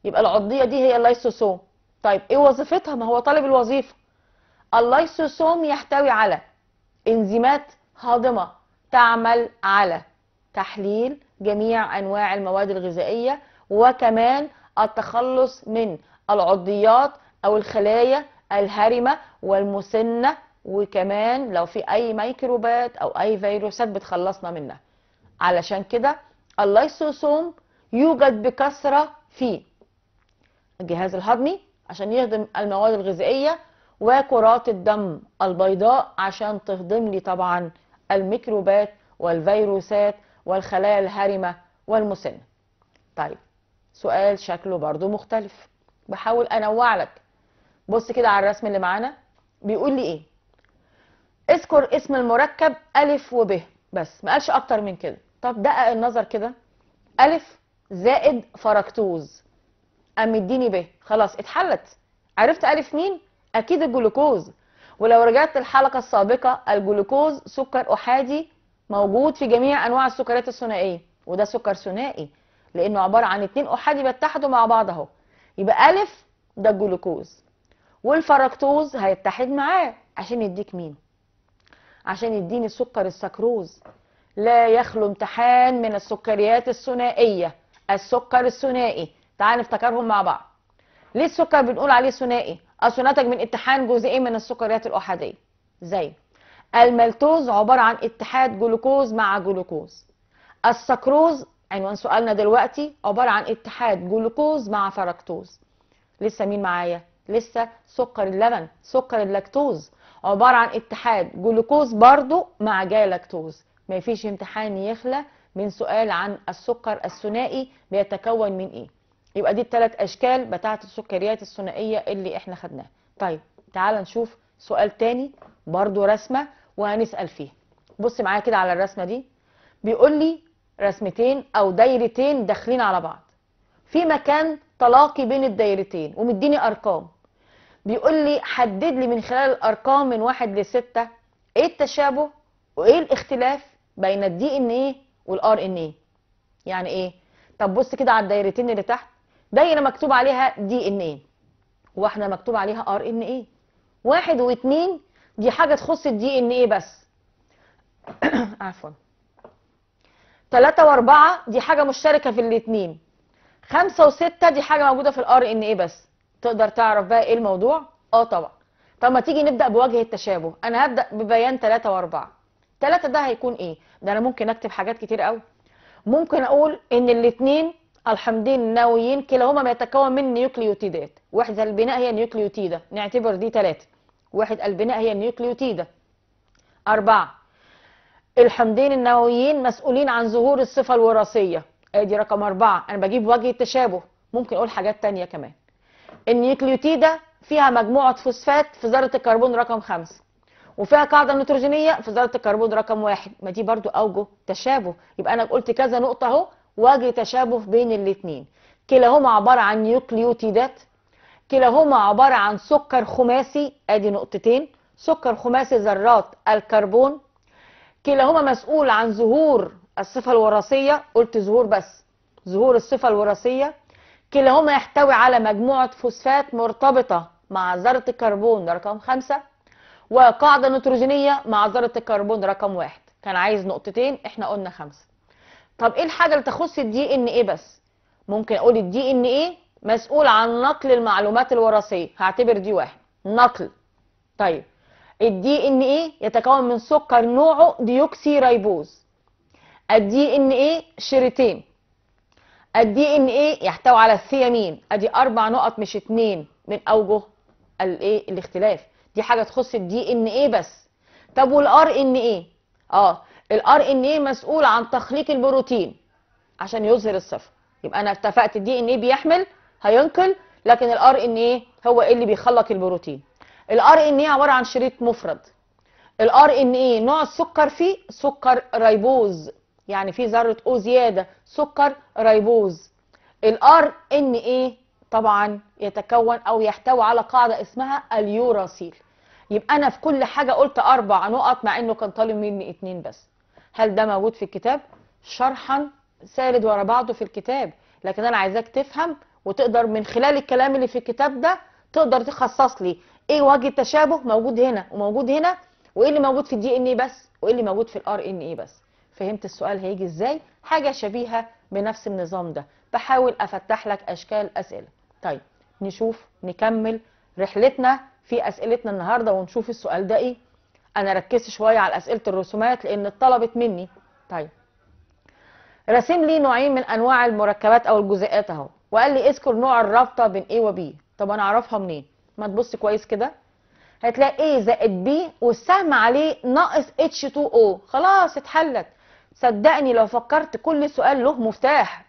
يبقى العضية دي هي اللايسوسوم طيب إيه وظيفتها ما هو طالب الوظيفة اللايسوسوم يحتوي على انزيمات هاضمة تعمل على تحليل جميع أنواع المواد الغذائية وكمان التخلص من العضيات أو الخلايا الهرمة والمسنة وكمان لو في أي ميكروبات أو أي فيروسات بتخلصنا منها علشان كده اللايسوسوم يوجد بكثرة في الجهاز الهضمي عشان يهضم المواد الغذائية وكرات الدم البيضاء عشان تهضم لي طبعا الميكروبات والفيروسات والخلايا الهرمة والمسنة طيب سؤال شكله برضو مختلف بحاول انوع لك بص كده على الرسم اللي معانا بيقول لي ايه اذكر اسم المركب الف وب بس ما قالش اكتر من كده طب دقق النظر كده الف زائد فركتوز قام مديني ب خلاص اتحلت عرفت الف مين اكيد الجلوكوز ولو رجعت الحلقه السابقه الجلوكوز سكر احادي موجود في جميع انواع السكريات الثنائيه وده سكر ثنائي لانه عباره عن اتنين احادي بيتحدوا مع بعض اهو يبقى الف ده الجلوكوز والفركتوز هيتحد معاه عشان يديك مين عشان يديني السكر السكروز لا يخلو امتحان من السكريات الثنائيه السكر الثنائي تعال نفتكرهم مع بعض ليه السكر بنقول عليه ثنائي أصل ناتج من اتحاد جزئين من السكريات الأحادية زي المالتوز عبارة عن اتحاد جلوكوز مع جلوكوز السكروز عنوان سؤالنا دلوقتي عبارة عن اتحاد جلوكوز مع فركتوز لسه مين معايا؟ لسه سكر اللبن سكر اللاكتوز عبارة عن اتحاد جلوكوز برضو مع جالاكتوز ما فيش امتحان يخلى من سؤال عن السكر الثنائي بيتكون من ايه يبقى دي الثلاث اشكال بتاعه السكريات الثنائيه اللي احنا خدناها طيب تعال نشوف سؤال تاني برضو رسمه وهنسال فيه بص معايا كده على الرسمه دي بيقول لي رسمتين او دايرتين داخلين على بعض في مكان تلاقي بين الدايرتين ومديني ارقام بيقول لي حدد لي من خلال الارقام من واحد لستة ايه التشابه وايه الاختلاف بين الدي ان ايه والار ان ايه يعني ايه طب بص كده على الدايرتين اللي تحت دايره مكتوب عليها دي ان ايه واحده مكتوب عليها ار ان ايه واحد واثنين دي حاجه تخص الدي ان ايه بس عفوا ثلاثة وأربعة دي حاجة مشتركة في الاتنين خمسة وستة دي حاجة موجودة في الار ان ايه بس تقدر تعرف بقى ايه الموضوع اه طبعا طب ما تيجي نبدأ بوجه التشابه انا هبدأ ببيان ثلاثة وأربعة ثلاثة ده هيكون ايه ده انا ممكن اكتب حاجات كتير قوي ممكن اقول ان الاتنين الحمضين النوويين كلاهما ما يتكون من نيوكليوتيدات وحدة البناء هي النيوكليوتيدة نعتبر دي ثلاثة وحدة البناء هي النيوكليوتيدة أربعة الحمضين النوويين مسؤولين عن ظهور الصفة الوراثية ادي رقم أربعة أنا بجيب وجه التشابه ممكن أقول حاجات تانية كمان النيوكليوتيدة فيها مجموعة فوسفات في ذرة الكربون رقم خمسة وفيها قاعدة نيتروجينية في ذرة الكربون رقم واحد ما دي برضو أوجه تشابه يبقى أنا قلت كذا نقطة أهو وجه تشابه بين الاثنين كلاهما عبارة عن نيوكليوتيدات كلاهما عبارة عن سكر خماسي ادي نقطتين سكر خماسي ذرات الكربون كلاهما مسؤول عن ظهور الصفة الوراثية قلت ظهور بس ظهور الصفة الوراثية كلاهما يحتوي على مجموعة فوسفات مرتبطة مع ذرة الكربون رقم خمسة وقاعدة نيتروجينية مع ذرة الكربون رقم واحد كان عايز نقطتين احنا قلنا خمسة طب ايه الحاجه اللي تخص الدي ان ايه بس ممكن اقول الدي ان ايه مسؤول عن نقل المعلومات الوراثيه هعتبر دي واحد نقل طيب الدي ان ايه يتكون من سكر نوعه ديوكسي ريبوز الدي ان ايه شريطين الدي ان ايه يحتوي على الثيامين ادي اربع نقط مش اتنين من اوجه الايه الاختلاف دي حاجه تخص الدي ان ايه بس طب والار ان ايه اه الار ان ايه مسؤول عن تخليق البروتين عشان يظهر الصفر يبقى انا اتفقت الدي ان ايه بيحمل هينقل لكن الار ان ايه هو اللي بيخلق البروتين الار ان ايه عباره عن شريط مفرد الار ان ايه نوع السكر فيه سكر ريبوز يعني في ذره او زياده سكر ريبوز الار ان ايه طبعا يتكون او يحتوي على قاعده اسمها اليوراسيل يبقى انا في كل حاجه قلت اربع نقط مع انه كان طالب مني اتنين بس هل ده موجود في الكتاب شرحا سارد ورا بعضه في الكتاب لكن انا عايزاك تفهم وتقدر من خلال الكلام اللي في الكتاب ده تقدر تخصص لي ايه وجه التشابه موجود هنا وموجود هنا وايه اللي موجود في الدي ان اي بس وايه اللي موجود في الار ان اي بس فهمت السؤال هيجي ازاي حاجه شبيهه بنفس النظام ده بحاول افتح لك اشكال اسئله طيب نشوف نكمل رحلتنا في اسئلتنا النهارده ونشوف السؤال ده ايه انا ركزت شويه على اسئله الرسومات لان اتطلبت مني طيب رسم لي نوعين من انواع المركبات او الجزيئات اهو وقال لي اذكر نوع الرابطه بين A و B طب انا اعرفها منين ما تبص كويس كده هتلاقي A زائد B والسهم عليه ناقص H2O خلاص اتحلت صدقني لو فكرت كل سؤال له مفتاح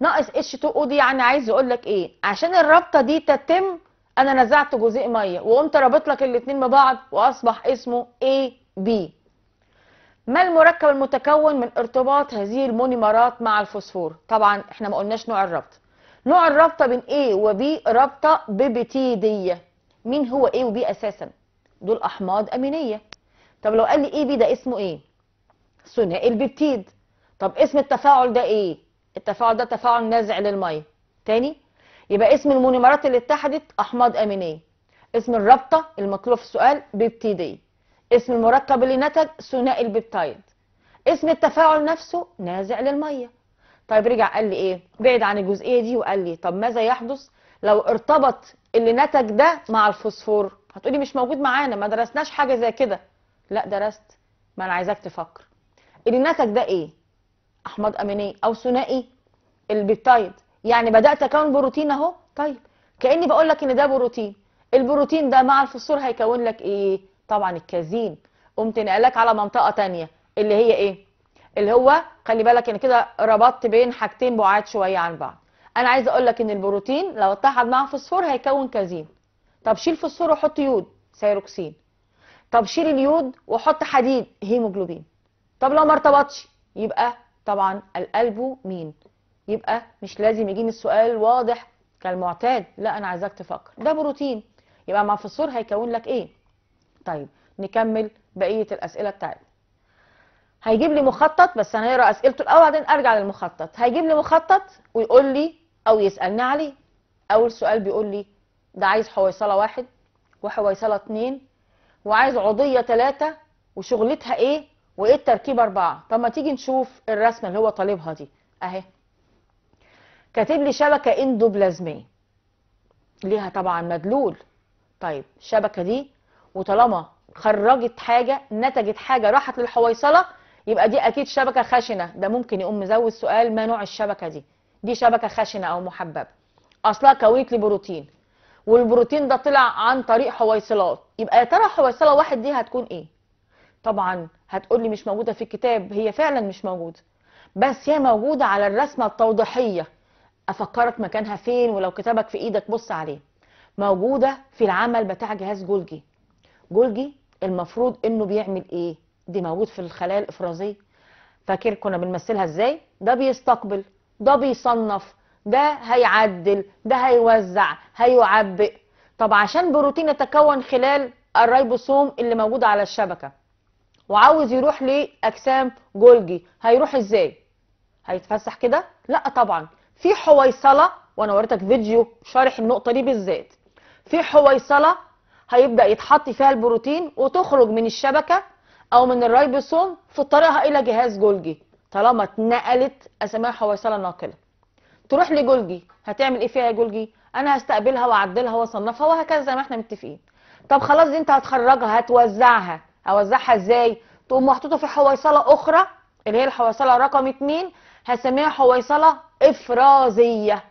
ناقص H2O دي يعني عايز يقول لك ايه عشان الرابطه دي تتم انا نزعت جزيء ميه وقمت رابط لك الاثنين ببعض واصبح اسمه اي بي ما المركب المتكون من ارتباط هذه المونيمرات مع الفوسفور طبعا احنا ما قلناش نوع الربط نوع الرابطه بين A وB رابطه ببتيديه مين هو A وB اساسا دول احماض امينيه طب لو قال لي AB ده اسمه ايه ثنائي الببتيد طب اسم التفاعل ده ايه التفاعل ده تفاعل نزع للميه تاني يبقى اسم المونيمرات اللي اتحدت احماض امينيه اسم الرابطه المطلوب في السؤال بيبتيدي اسم المركب اللي نتج ثنائي البيبتايد اسم التفاعل نفسه نازع للميه طيب رجع قال لي ايه بعد عن الجزئيه دي وقال لي طب ماذا يحدث لو ارتبط اللي نتج ده مع الفوسفور هتقولي مش موجود معانا ما درسناش حاجه زي كده لا درست ما انا عايزاك تفكر اللي نتج ده ايه احماض امينيه او ثنائي البيبتايد يعني بدأت أكون بروتين أهو طيب كأني بقول لك إن ده بروتين البروتين ده مع الفسفور هيكون لك إيه طبعا الكازين قمت نقلك على منطقة تانية اللي هي إيه اللي هو خلي بالك أنا كده ربطت بين حاجتين بعاد شوية عن بعض أنا عايز أقول لك إن البروتين لو اتحد مع فسفور هيكون كازين طب شيل فسفور وحط يود سيروكسين طب شيل اليود وحط حديد هيموجلوبين طب لو ما ارتبطش يبقى طبعا القلب مين يبقى مش لازم يجيني السؤال واضح كالمعتاد لا انا عايزاك تفكر ده بروتين يبقى مع فسفور هيكون لك ايه طيب نكمل بقيه الاسئله بتاعتنا هيجيب لي مخطط بس انا هقرا اسئلته الاول بعدين ارجع للمخطط هيجيب لي مخطط ويقول لي او يسالني عليه اول سؤال بيقول لي ده عايز حويصله واحد وحويصله اتنين وعايز عضيه تلاته وشغلتها ايه وايه التركيبه اربعه طب ما تيجي نشوف الرسمه اللي هو طالبها دي اهي كاتب لي شبكه اندوبلازميه ليها طبعا مدلول طيب الشبكه دي وطالما خرجت حاجه نتجت حاجه راحت للحويصله يبقى دي اكيد شبكه خشنه ده ممكن يقوم مزود سؤال ما نوع الشبكه دي دي شبكه خشنه او محببه اصلها كونت لبروتين والبروتين ده طلع عن طريق حويصلات يبقى يا ترى حويصله واحد دي هتكون ايه طبعا هتقول لي مش موجوده في الكتاب هي فعلا مش موجوده بس هي موجوده على الرسمه التوضيحيه افكرك مكانها فين ولو كتابك في ايدك بص عليه موجوده في العمل بتاع جهاز جولجي جولجي المفروض انه بيعمل ايه دي موجود في الخلايا الافرازيه فاكر كنا بنمثلها ازاي ده بيستقبل ده بيصنف ده هيعدل ده هيوزع هيعبئ طب عشان بروتين يتكون خلال الريبوسوم اللي موجود على الشبكه وعاوز يروح لاجسام جولجي هيروح ازاي هيتفسح كده لا طبعا في حويصله وانا وريتك فيديو شارح النقطه دي بالذات في حويصله هيبدا يتحط فيها البروتين وتخرج من الشبكه او من الريبوسوم في طريقها الى جهاز جولجي طالما اتنقلت اسميها حويصله ناقله تروح لجولجي هتعمل ايه فيها يا جولجي انا هستقبلها واعدلها واصنفها وهكذا زي ما احنا متفقين طب خلاص دي انت هتخرجها هتوزعها اوزعها ازاي تقوم محطوطه في حويصله اخرى اللي هي الحويصله رقم 2 هسميها حويصله افرازيه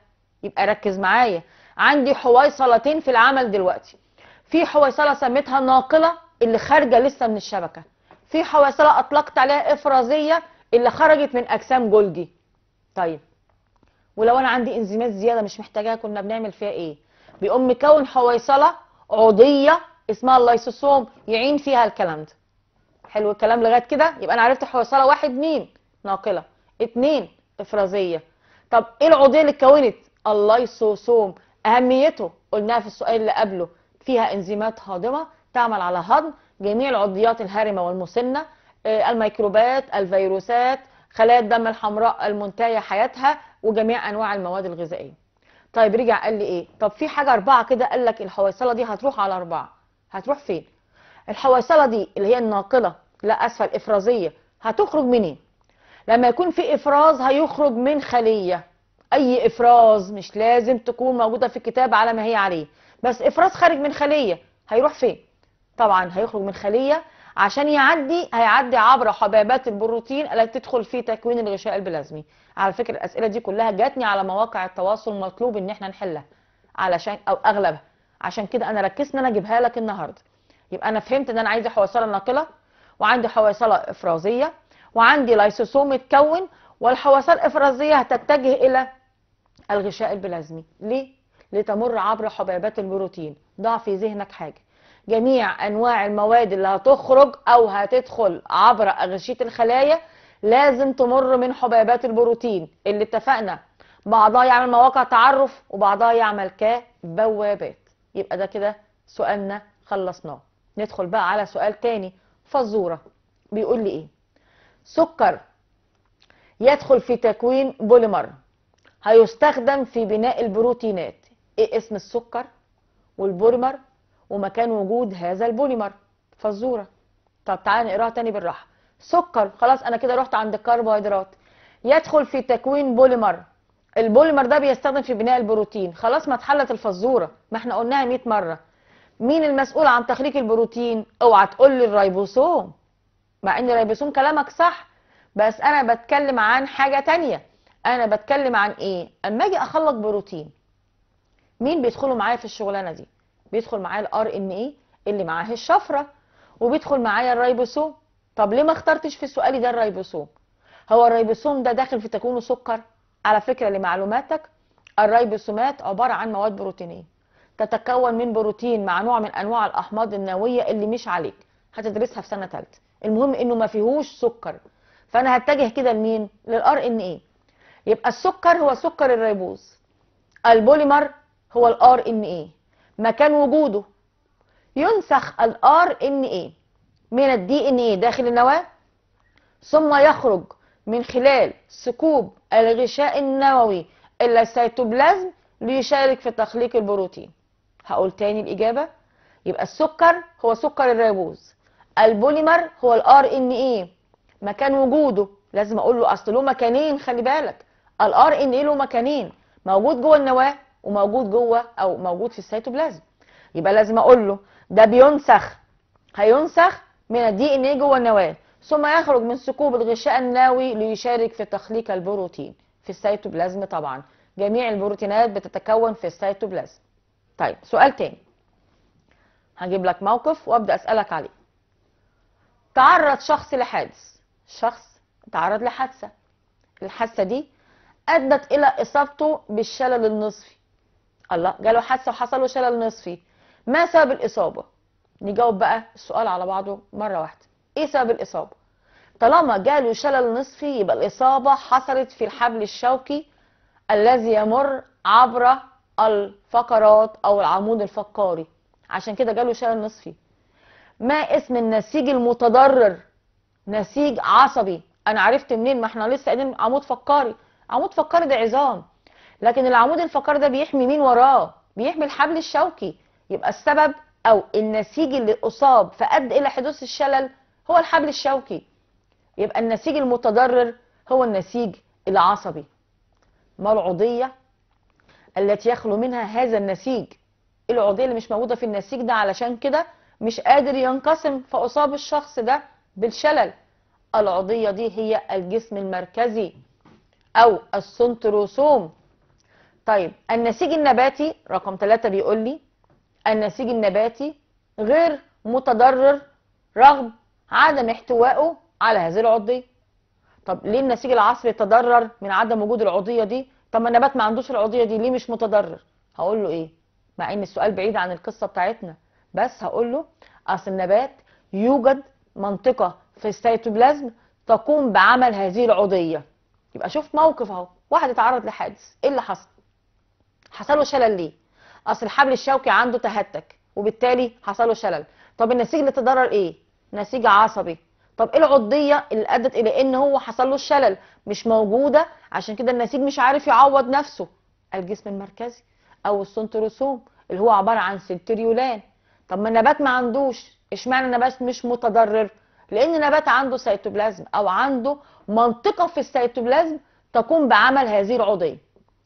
يبقى ركز معايا عندي حويصلتين في العمل دلوقتي في حويصله سميتها ناقله اللي خارجه لسه من الشبكه في حويصله اطلقت عليها افرازيه اللي خرجت من اجسام جلدي طيب ولو انا عندي انزيمات زياده مش محتاجاها كنا بنعمل فيها ايه بيقوم مكون حويصله عضيه اسمها اللايسوسوم يعين فيها الكلام ده حلو الكلام لغايه كده يبقى انا عرفت حويصله واحد مين ناقله اتنين افرازيه طب ايه العضويه اللي اتكونت اللايسوسوم اهميته قلناها في السؤال اللي قبله فيها انزيمات هاضمه تعمل على هضم جميع العضيات الهارمه والمسنه آه، الميكروبات الفيروسات خلايا الدم الحمراء المنتهيه حياتها وجميع انواع المواد الغذائيه طيب رجع قال لي ايه طب في حاجه اربعه كده قال لك الحويصله دي هتروح على اربعه هتروح فين الحويصله دي اللي هي الناقله لا اسفل افرازيه هتخرج منين لما يكون في افراز هيخرج من خليه اي افراز مش لازم تكون موجوده في الكتاب على ما هي عليه بس افراز خارج من خليه هيروح فين طبعا هيخرج من خليه عشان يعدي هيعدي عبر حبيبات البروتين التي تدخل في تكوين الغشاء البلازمي على فكره الاسئله دي كلها جاتني على مواقع التواصل مطلوب ان احنا نحلها علشان او اغلبها عشان كده انا ركزت ان انا اجيبها لك النهارده يبقى انا فهمت ان انا عايزه حويصله ناقله وعندي حويصله افرازيه وعندي لايسوسوم اتكون والحواسه الافرازيه هتتجه الى الغشاء البلازمي ليه لتمر عبر حبيبات البروتين ضع في ذهنك حاجه جميع انواع المواد اللي هتخرج او هتدخل عبر اغشيه الخلايا لازم تمر من حبيبات البروتين اللي اتفقنا بعضها يعمل مواقع تعرف وبعضها يعمل كبوابات يبقى ده كده سؤالنا خلصناه ندخل بقى على سؤال تاني فزوره بيقول لي ايه سكر يدخل في تكوين بوليمر هيستخدم في بناء البروتينات ايه اسم السكر والبوليمر ومكان وجود هذا البوليمر فزوره طب تعالى نقراها تاني بالراحه سكر خلاص انا كده رحت عند الكربوهيدرات يدخل في تكوين بوليمر البوليمر ده بيستخدم في بناء البروتين خلاص ما اتحلت الفزوره ما احنا قلناها 100 مره مين المسؤول عن تخليق البروتين اوعى تقول لي الريبوسوم مع ان الريبوسوم كلامك صح بس انا بتكلم عن حاجه تانية انا بتكلم عن ايه اما اجي اخلط بروتين مين بيدخلوا معايا في الشغلانه دي بيدخل معايا الار ان اي اللي معاه الشفره وبيدخل معايا الريبوسوم طب ليه ما اخترتش في سؤالي ده الريبوسوم هو الريبوسوم ده داخل في تكوينه سكر على فكره لمعلوماتك الريبوسومات عباره عن مواد بروتينيه تتكون من بروتين مع نوع من انواع الاحماض النوويه اللي مش عليك هتدرسها في سنه ثالثه المهم انه ما فيهوش سكر فانا هتجه كده لمين للار ان اي يبقى السكر هو سكر الريبوز البوليمر هو الار ان اي مكان وجوده ينسخ الار ان اي من الدي ان اي داخل النواه ثم يخرج من خلال ثقوب الغشاء النووي السيتوبلازم ليشارك في تخليق البروتين هقول تاني الاجابه يبقى السكر هو سكر الريبوز البوليمر هو الار ان اي مكان وجوده لازم اقول له اصل له مكانين خلي بالك الار ان اي له مكانين موجود جوه النواه وموجود جوه او موجود في السيتوبلازم يبقى لازم اقول له ده بينسخ هينسخ من الدي ان اي جوه النواه ثم يخرج من ثقوب الغشاء النووي ليشارك في تخليق البروتين في السيتوبلازم طبعا جميع البروتينات بتتكون في السيتوبلازم طيب سؤال تاني هجيب لك موقف وابدا اسالك عليه تعرض شخص لحادث شخص تعرض لحادثه الحادثه دي ادت الى اصابته بالشلل النصفي الله جاله حادثه وحصل له شلل نصفي ما سبب الاصابه نجاوب بقى السؤال على بعضه مره واحده ايه سبب الاصابه طالما جاله شلل نصفي يبقى الاصابه حصلت في الحبل الشوكي الذي يمر عبر الفقرات او العمود الفقاري عشان كده جاله شلل نصفي ما اسم النسيج المتضرر نسيج عصبي انا عرفت منين ما احنا لسه قايلين عمود فقاري عمود فقاري ده عظام لكن العمود الفقري ده بيحمي مين وراه بيحمي الحبل الشوكي يبقى السبب او النسيج اللي اصاب فاد الى إيه حدوث الشلل هو الحبل الشوكي يبقى النسيج المتضرر هو النسيج العصبي ما العضية التي يخلو منها هذا النسيج العضية اللي مش موجودة في النسيج ده علشان كده مش قادر ينقسم فأصاب الشخص ده بالشلل العضية دي هي الجسم المركزي أو السنتروسوم طيب النسيج النباتي رقم 3 بيقول لي النسيج النباتي غير متضرر رغم عدم احتوائه على هذه العضية طب ليه النسيج العصبي تضرر من عدم وجود العضية دي طب ما النبات ما عندوش العضية دي ليه مش متضرر هقول له ايه مع ان السؤال بعيد عن القصة بتاعتنا بس هقول له اصل النبات يوجد منطقه في السيتوبلازم تقوم بعمل هذه العضيه يبقى شوف موقف اهو واحد اتعرض لحادث ايه اللي حصل حصل له شلل ليه اصل الحبل الشوكي عنده تهتك وبالتالي حصل له شلل طب النسيج اللي تضرر ايه نسيج عصبي طب ايه العضيه اللي ادت الى ان هو حصل له الشلل مش موجوده عشان كده النسيج مش عارف يعوض نفسه الجسم المركزي او السنتروسوم اللي هو عباره عن سنتريولان طب ما النبات ما عندوش اشمعنى النبات مش متضرر لان النبات عنده سيتوبلازم او عنده منطقه في السيتوبلازم تقوم بعمل هذه العضيه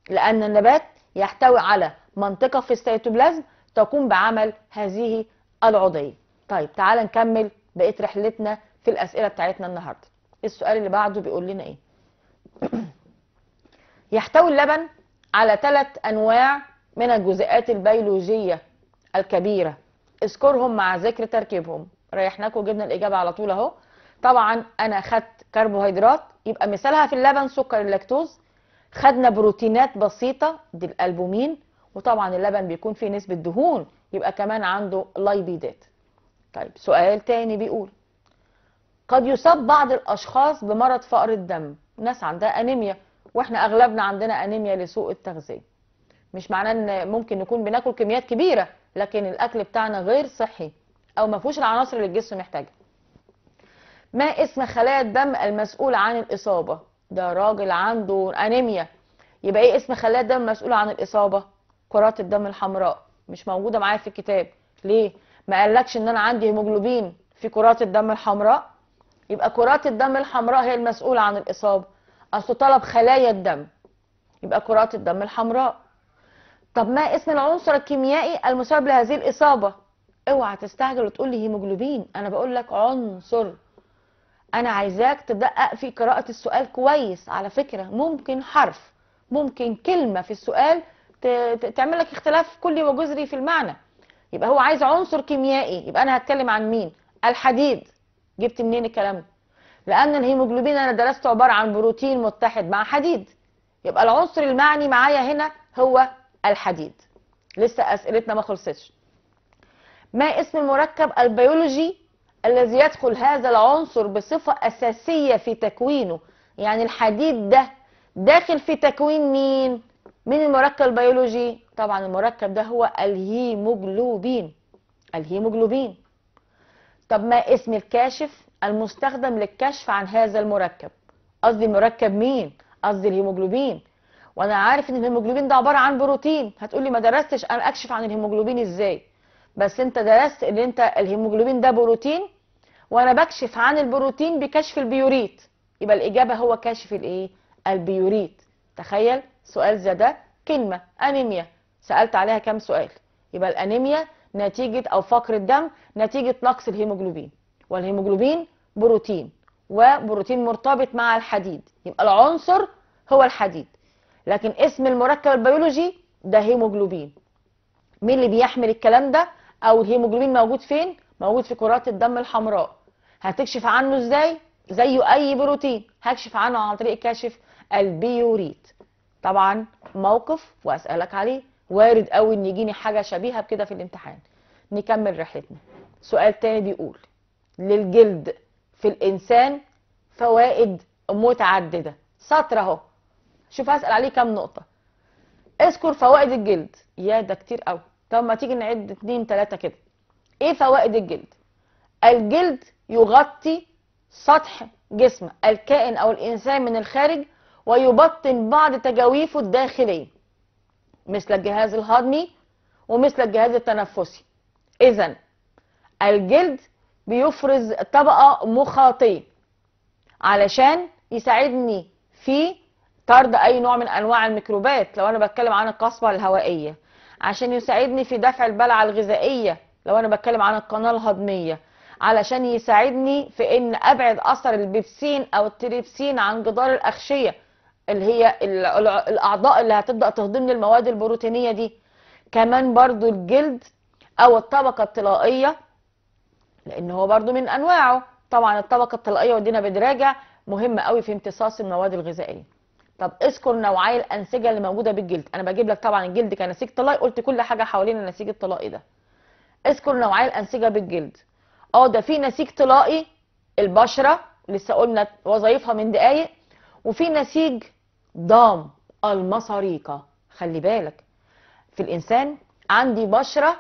لان النبات يحتوي على منطقه في السيتوبلازم تقوم بعمل هذه العضيه طيب تعال نكمل بقيه رحلتنا في الاسئله بتاعتنا النهارده السؤال اللي بعده بيقول لنا ايه يحتوي اللبن على ثلاث انواع من الجزيئات البيولوجيه الكبيره اذكرهم مع ذكر تركيبهم ريحناكم وجبنا الاجابه على طول اهو طبعا انا خدت كربوهيدرات يبقى مثالها في اللبن سكر اللاكتوز خدنا بروتينات بسيطه دي الالبومين وطبعا اللبن بيكون فيه نسبه دهون يبقى كمان عنده لايبيدات طيب سؤال تاني بيقول قد يصاب بعض الاشخاص بمرض فقر الدم ناس عندها انيميا واحنا اغلبنا عندنا انيميا لسوء التغذيه مش معناه ان ممكن نكون بناكل كميات كبيره لكن الاكل بتاعنا غير صحي او ما فيهوش العناصر اللي الجسم محتاجها ما اسم خلايا الدم المسؤولة عن الإصابة ده راجل عنده أنيميا يبقى إيه اسم خلايا الدم المسؤولة عن الإصابة كرات الدم الحمراء مش موجودة معايا في الكتاب ليه ما قالكش إن أنا عندي هيموجلوبين في كرات الدم الحمراء يبقى كرات الدم الحمراء هي المسؤولة عن الإصابة أصل طلب خلايا الدم يبقى كرات الدم الحمراء طب ما اسم العنصر الكيميائي المسبب لهذه الإصابة اوعى تستعجل وتقول لي هيموجلوبين انا بقول لك عنصر انا عايزاك تدقق في قراءة السؤال كويس على فكرة ممكن حرف ممكن كلمة في السؤال تعمل لك اختلاف كلي وجذري في المعنى يبقى هو عايز عنصر كيميائي يبقى انا هتكلم عن مين الحديد جبت منين الكلام ده لان الهيموجلوبين انا درسته عبارة عن بروتين متحد مع حديد يبقى العنصر المعني معايا هنا هو الحديد لسه أسئلتنا ما خلصتش ما اسم المركب البيولوجي الذي يدخل هذا العنصر بصفة أساسية في تكوينه يعني الحديد ده داخل في تكوين مين؟ مين المركب البيولوجي؟ طبعا المركب ده هو الهيموجلوبين الهيموجلوبين طب ما اسم الكاشف المستخدم للكشف عن هذا المركب؟ قصدي مركب مين؟ قصدي الهيموجلوبين وانا عارف ان الهيموجلوبين ده عباره عن بروتين هتقولي ما درستش انا اكشف عن الهيموجلوبين ازاي بس انت درست ان انت الهيموجلوبين ده بروتين وانا بكشف عن البروتين بكشف البيوريت يبقى الاجابه هو كشف الايه البيوريت تخيل سؤال زي ده كلمه انيميا سالت عليها كام سؤال يبقى الانيميا نتيجه او فقر الدم نتيجه نقص الهيموجلوبين والهيموجلوبين بروتين وبروتين مرتبط مع الحديد يبقى العنصر هو الحديد لكن اسم المركب البيولوجي ده هيموجلوبين مين اللي بيحمل الكلام ده او الهيموجلوبين موجود فين موجود في كرات الدم الحمراء هتكشف عنه ازاي زيه اي بروتين هكشف عنه عن طريق كشف البيوريت طبعا موقف واسالك عليه وارد قوي ان يجيني حاجه شبيهه بكده في الامتحان نكمل رحلتنا سؤال تاني بيقول للجلد في الانسان فوائد متعدده سطر اهو شوف هسال عليه كام نقطه اذكر فوائد الجلد يا ده كتير قوي طب ما تيجي نعد اتنين تلاته كده ايه فوائد الجلد الجلد يغطي سطح جسم الكائن او الانسان من الخارج ويبطن بعض تجاويفه الداخليه مثل الجهاز الهضمي ومثل الجهاز التنفسي اذا الجلد بيفرز طبقه مخاطيه علشان يساعدني في طرد اي نوع من انواع الميكروبات لو انا بتكلم عن القصبه الهوائيه عشان يساعدني في دفع البلعه الغذائيه لو انا بتكلم عن القناه الهضميه علشان يساعدني في ان ابعد اثر البيبسين او التريبسين عن جدار الاغشيه اللي هي الاعضاء اللي هتبدا تهضم لي المواد البروتينيه دي كمان برضو الجلد او الطبقه الطلائيه لان هو برضو من انواعه طبعا الطبقه الطلائيه ودينا بدراجه مهمه قوي في امتصاص المواد الغذائيه طب اذكر نوعي الانسجه اللي موجوده بالجلد انا بجيب لك طبعا الجلد كنسيج طلائي قلت كل حاجه حوالين النسيج الطلائي ده اذكر نوعي الانسجه بالجلد اه ده في نسيج طلائي البشره لسه قلنا وظايفها من دقايق وفي نسيج ضام المصاريقه خلي بالك في الانسان عندي بشره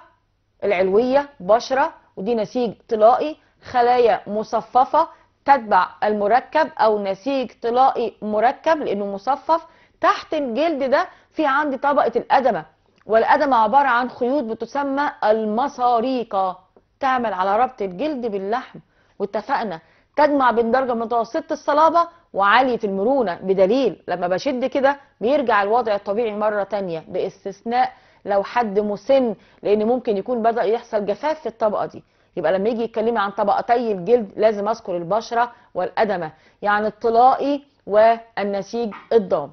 العلويه بشره ودي نسيج طلائي خلايا مصففه تتبع المركب او نسيج طلائي مركب لانه مصفف تحت الجلد ده في عندي طبقه الادمه والادمه عباره عن خيوط بتسمى المصاريقه تعمل على ربط الجلد باللحم واتفقنا تجمع بين درجه متوسطه الصلابه وعاليه المرونه بدليل لما بشد كده بيرجع الوضع الطبيعي مره تانية باستثناء لو حد مسن لان ممكن يكون بدا يحصل جفاف في الطبقه دي يبقى لما يجي يتكلمي عن طبقتي الجلد لازم اذكر البشره والادمه يعني الطلائي والنسيج الضام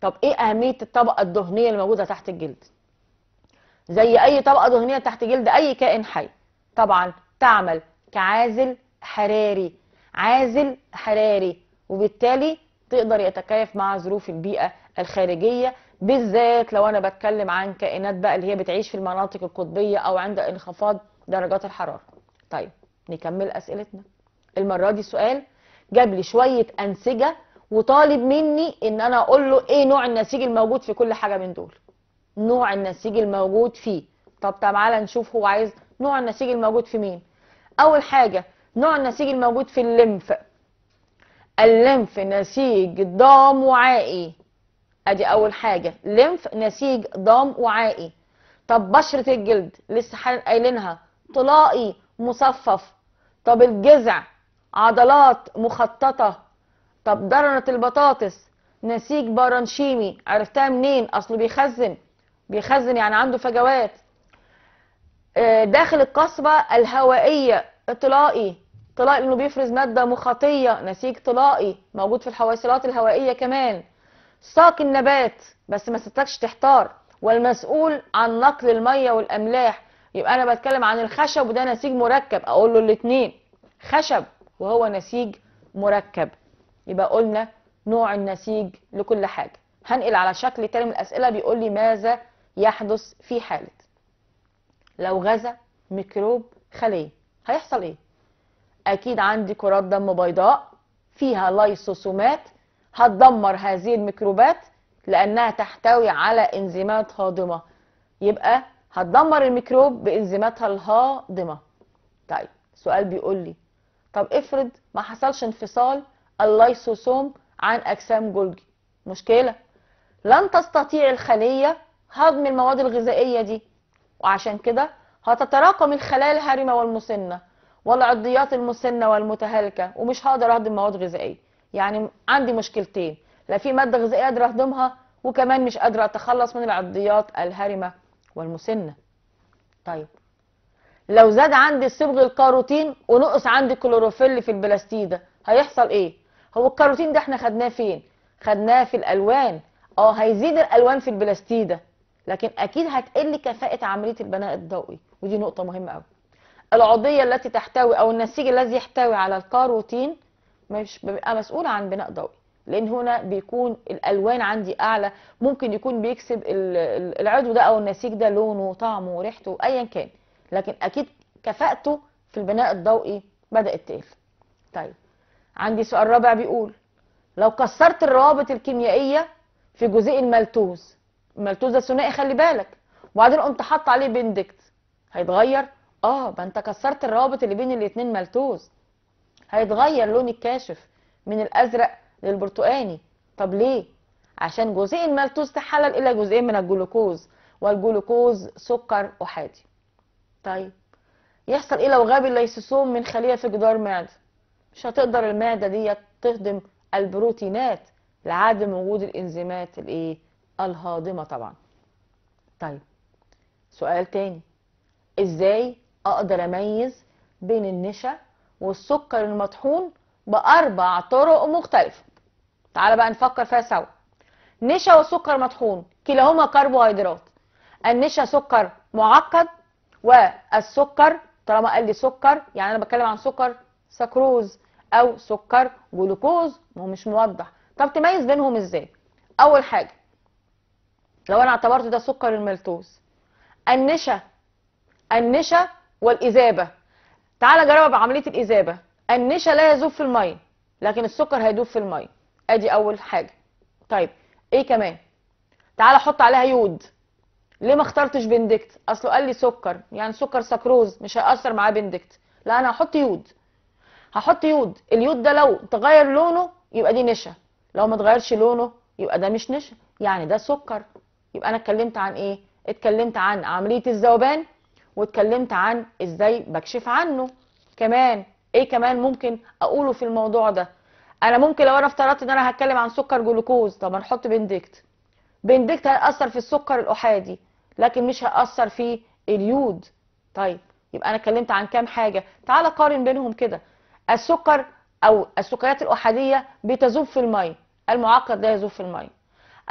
طب ايه اهميه الطبقه الدهنيه اللي موجوده تحت الجلد زي اي طبقه دهنيه تحت جلد اي كائن حي طبعا تعمل كعازل حراري عازل حراري وبالتالي تقدر يتكيف مع ظروف البيئه الخارجيه بالذات لو انا بتكلم عن كائنات بقى اللي هي بتعيش في المناطق القطبيه او عند انخفاض درجات الحرارة طيب نكمل أسئلتنا المرة دي سؤال جاب لي شوية أنسجة وطالب مني ان انا اقول له ايه نوع النسيج الموجود في كل حاجة من دول نوع النسيج الموجود فيه طب تعالى نشوف هو عايز نوع النسيج الموجود في مين اول حاجة نوع النسيج الموجود في الليمف الليمف نسيج ضام وعائي ادي اول حاجة ليمف نسيج ضام وعائي طب بشرة الجلد لسه حالا قايلينها طلائي مصفف طب الجذع عضلات مخططة طب درنة البطاطس نسيج بارانشيمي عرفتها منين اصله بيخزن بيخزن يعني عنده فجوات آه، داخل القصبة الهوائية طلائي طلائي لانه بيفرز مادة مخاطية نسيج طلائي موجود في الحويصلات الهوائية كمان ساق النبات بس ما ستكش تحتار والمسؤول عن نقل المية والأملاح يبقى انا بتكلم عن الخشب وده نسيج مركب اقول له الاثنين خشب وهو نسيج مركب يبقى قلنا نوع النسيج لكل حاجه هنقل على شكل تاني من الاسئله بيقول لي ماذا يحدث في حاله لو غزا ميكروب خليه هيحصل ايه اكيد عندي كرات دم بيضاء فيها لايسوسومات هتدمر هذه الميكروبات لانها تحتوي على انزيمات هاضمه يبقى هتدمر الميكروب بانزيماتها الهاضمه طيب سؤال بيقول لي طب افرض ما حصلش انفصال اللايسوسوم عن اجسام جولجي مشكله لن تستطيع الخليه هضم المواد الغذائيه دي وعشان كده هتتراكم الخلايا الهارمه والمسنه والعضيات المسنه والمتهالكه ومش هقدر اهضم مواد غذائيه يعني عندي مشكلتين لا في ماده غذائيه اقدر اهضمها وكمان مش قادره اتخلص من العضيات الهارمه والمسنة طيب لو زاد عندي صبغ الكاروتين ونقص عندي كلوروفيل في البلاستيدة هيحصل ايه هو الكاروتين ده احنا خدناه فين خدناه في الالوان اه هيزيد الالوان في البلاستيدة لكن اكيد هتقل كفاءه عمليه البناء الضوئي ودي نقطه مهمه قوي العضيه التي تحتوي او النسيج الذي يحتوي على الكاروتين مش بيبقى مسؤول عن بناء ضوئي لان هنا بيكون الالوان عندي اعلى ممكن يكون بيكسب العضو ده او النسيج ده لونه طعمه وريحته ايا كان لكن اكيد كفاءته في البناء الضوئي بدات تقل طيب عندي سؤال رابع بيقول لو كسرت الروابط الكيميائيه في جزيء الملتوز الملتوز ده ثنائي خلي بالك وبعدين قمت حاطط عليه بندكت هيتغير اه ما انت كسرت الروابط اللي بين الاثنين ملتوز هيتغير لون الكاشف من الازرق للبرتقاني طب ليه عشان جزيء المالتوز تحلل الى جزئين من الجلوكوز والجلوكوز سكر احادي طيب يحصل ايه لو غاب الليسوسوم من خليه في جدار معده مش هتقدر المعده دي تهضم البروتينات لعدم وجود الانزيمات الايه الهاضمه طبعا طيب سؤال تاني ازاي اقدر اميز بين النشا والسكر المطحون باربع طرق مختلفه تعال بقى نفكر فيها سوا نشا وسكر مطحون كلاهما كربوهيدرات النشا سكر معقد والسكر طالما قال لي سكر يعني انا بتكلم عن سكر سكروز او سكر جلوكوز ما هو مش موضح طب تميز بينهم ازاي اول حاجه لو انا اعتبرت ده سكر الملتوز النشا النشا والاذابه تعال جرب عمليه الاذابه النشا لا يذوب في الميه لكن السكر هيذوب في الميه ادي اول حاجه طيب ايه كمان تعالى احط عليها يود ليه ما اخترتش بندكت اصله قال لي سكر يعني سكر سكروز مش هيأثر معاه بندكت لا انا هحط يود هحط يود اليود ده لو تغير لونه يبقى دي نشا لو ما تغيرش لونه يبقى ده مش نشا يعني ده سكر يبقى انا اتكلمت عن ايه اتكلمت عن عمليه الذوبان واتكلمت عن ازاي بكشف عنه كمان ايه كمان ممكن اقوله في الموضوع ده انا ممكن لو انا افترضت ان انا هتكلم عن سكر جلوكوز طب هنحط بندكت بندكت هيأثر في السكر الاحادي لكن مش هيأثر في اليود طيب يبقى انا اتكلمت عن كام حاجه تعال قارن بينهم كده السكر او السكريات الاحاديه بتذوب في الميه المعقد لا يذوب في الميه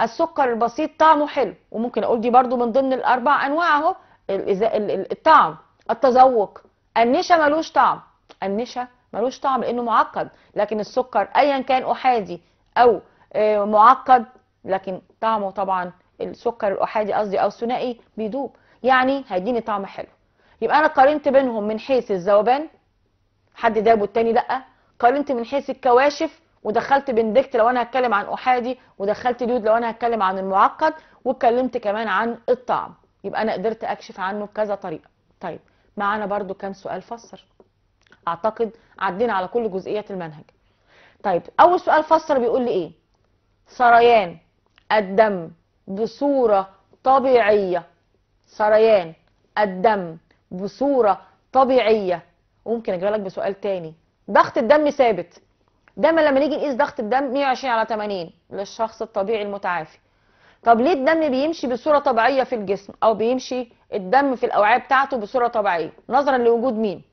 السكر البسيط طعمه حلو وممكن اقول دي برضو من ضمن الاربع انواع اهو الطعم التذوق النشا ملوش طعم النشا ملوش طعم لانه معقد لكن السكر ايا كان احادي او آه، معقد لكن طعمه طبعا السكر الاحادي قصدي او الثنائي بيدوب يعني هيديني طعم حلو يبقى انا قارنت بينهم من حيث الذوبان حد داب والتاني لا قارنت من حيث الكواشف ودخلت بندكت لو انا هتكلم عن احادي ودخلت ديود لو انا هتكلم عن المعقد واتكلمت كمان عن الطعم يبقى انا قدرت اكشف عنه بكذا طريقه طيب معانا برضو كام سؤال فسر اعتقد عدينا على كل جزئيات المنهج طيب اول سؤال فسر بيقول لي ايه سريان الدم بصوره طبيعيه سريان الدم بصوره طبيعيه وممكن اجي لك بسؤال تاني ضغط الدم ثابت دايما لما نيجي نقيس ضغط الدم 120 على 80 للشخص الطبيعي المتعافي طب ليه الدم بيمشي بصوره طبيعيه في الجسم او بيمشي الدم في الاوعيه بتاعته بصوره طبيعيه نظرا لوجود مين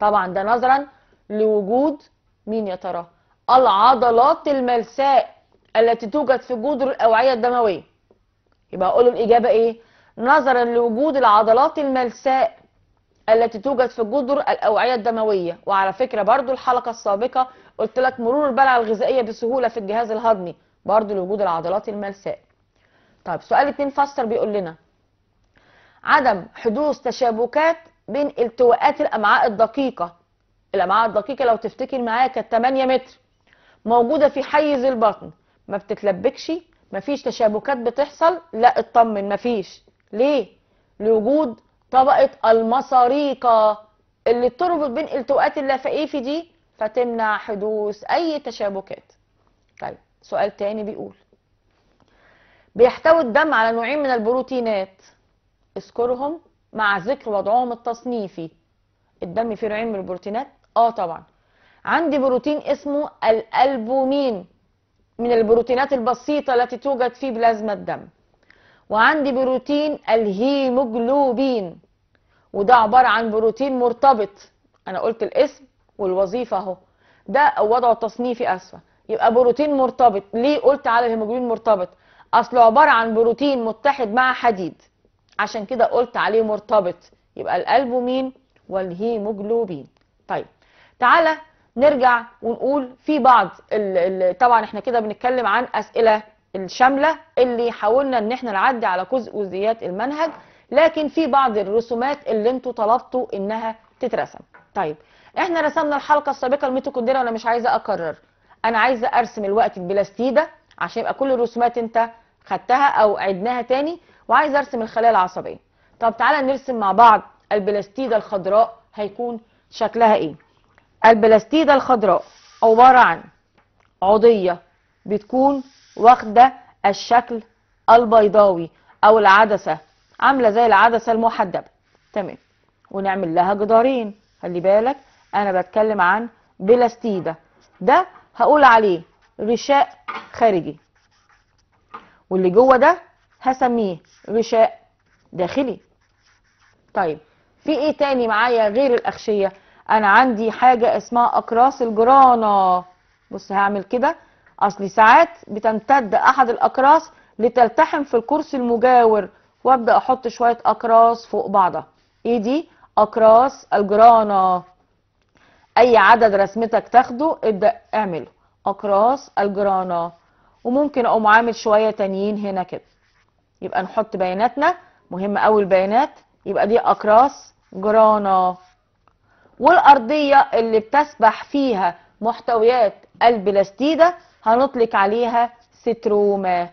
طبعا ده نظرا لوجود مين يا ترى العضلات الملساء التي توجد في جدر الاوعيه الدمويه يبقى اقول الاجابه ايه نظرا لوجود العضلات الملساء التي توجد في جدر الاوعيه الدمويه وعلى فكره برضو الحلقه السابقه قلت لك مرور البلع الغذائيه بسهوله في الجهاز الهضمي برضو لوجود العضلات الملساء طيب سؤال 2 فسر بيقول لنا عدم حدوث تشابكات بين التواءات الامعاء الدقيقه الامعاء الدقيقه لو تفتكر معايا كانت 8 متر موجوده في حيز البطن ما بتتلبكش مفيش تشابكات بتحصل لا اطمن مفيش ليه لوجود طبقه المصاريقه اللي تربط بين التواءات اللافئيفي دي فتمنع حدوث اي تشابكات طيب سؤال تاني بيقول بيحتوي الدم على نوعين من البروتينات اذكرهم مع ذكر وضعهم التصنيفي الدم فيه نوعين من البروتينات اه طبعا عندي بروتين اسمه الالبومين من البروتينات البسيطة التي توجد في بلازما الدم وعندي بروتين الهيموجلوبين وده عبارة عن بروتين مرتبط أنا قلت الاسم والوظيفة أهو ده وضعه التصنيفي أسفة يبقى بروتين مرتبط ليه قلت على الهيموجلوبين مرتبط أصله عبارة عن بروتين متحد مع حديد عشان كده قلت عليه مرتبط يبقى القلب مين والهيموجلوبين طيب تعالى نرجع ونقول في بعض ال ال طبعا احنا كده بنتكلم عن اسئله الشامله اللي حاولنا ان احنا نعدي على جزء وزيات المنهج لكن في بعض الرسومات اللي انتوا طلبتوا انها تترسم طيب احنا رسمنا الحلقه السابقه الميتوكوندريا وانا مش عايزه اكرر انا عايزه ارسم الوقت البلاستيده عشان يبقى كل الرسومات انت خدتها او عدناها تاني وعايز ارسم الخلايا العصبيه طب تعالى نرسم مع بعض البلاستيده الخضراء هيكون شكلها ايه البلاستيده الخضراء عباره عن عضيه بتكون واخده الشكل البيضاوي او العدسه عامله زي العدسه المحدبه تمام ونعمل لها جدارين خلي بالك انا بتكلم عن بلاستيده ده هقول عليه غشاء خارجي واللي جوه ده هسميه غشاء داخلي طيب في ايه تاني معايا غير الاغشيه انا عندي حاجه اسمها اقراص الجرانه بص هعمل كده اصل ساعات بتمتد احد الاقراص لتلتحم في الكرسي المجاور وابدا احط شويه اقراص فوق بعضها ايه دي اقراص الجرانه اي عدد رسمتك تاخده ابدا اعمله اقراص الجرانه وممكن اقوم عامل شويه تانيين هنا كده يبقى نحط بياناتنا مهمة أوي البيانات يبقى دي أقراص جرانا والأرضية اللي بتسبح فيها محتويات البلاستيدة هنطلق عليها ستروما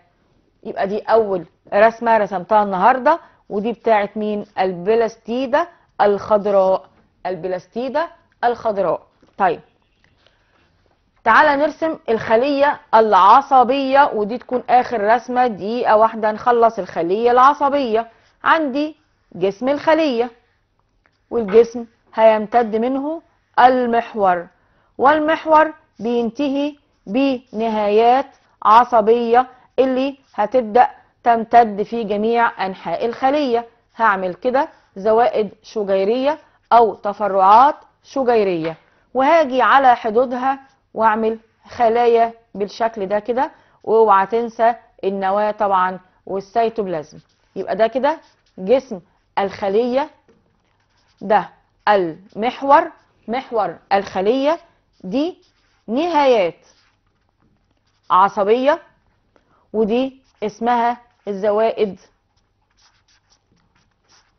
يبقى دي أول رسمة رسمتها النهاردة ودي بتاعة مين البلاستيدة الخضراء البلاستيدة الخضراء طيب تعالى نرسم الخلية العصبية ودي تكون آخر رسمة دقيقة واحدة نخلص الخلية العصبية عندي جسم الخلية والجسم هيمتد منه المحور والمحور بينتهي بنهايات عصبية اللي هتبدأ تمتد في جميع أنحاء الخلية هعمل كده زوائد شجيرية أو تفرعات شجيرية وهاجي على حدودها واعمل خلايا بالشكل ده كده واوعى تنسى النواه طبعا والسيتوبلازم يبقى ده كده جسم الخليه ده المحور محور الخليه دي نهايات عصبيه ودي اسمها الزوائد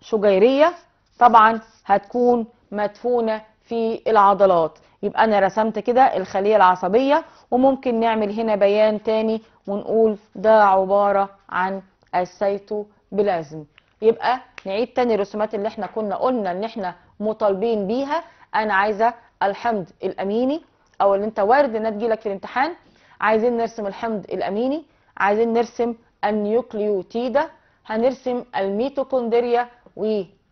شجيريه طبعا هتكون مدفونه في العضلات يبقى انا رسمت كده الخليه العصبيه وممكن نعمل هنا بيان تاني ونقول ده عباره عن السيتوبلازم يبقى نعيد تاني الرسومات اللي احنا كنا قلنا ان احنا مطالبين بيها انا عايزه الحمض الاميني او اللي انت وارد انها تجيلك في الامتحان عايزين نرسم الحمض الاميني عايزين نرسم النيوكليوتيدا هنرسم الميتوكوندريا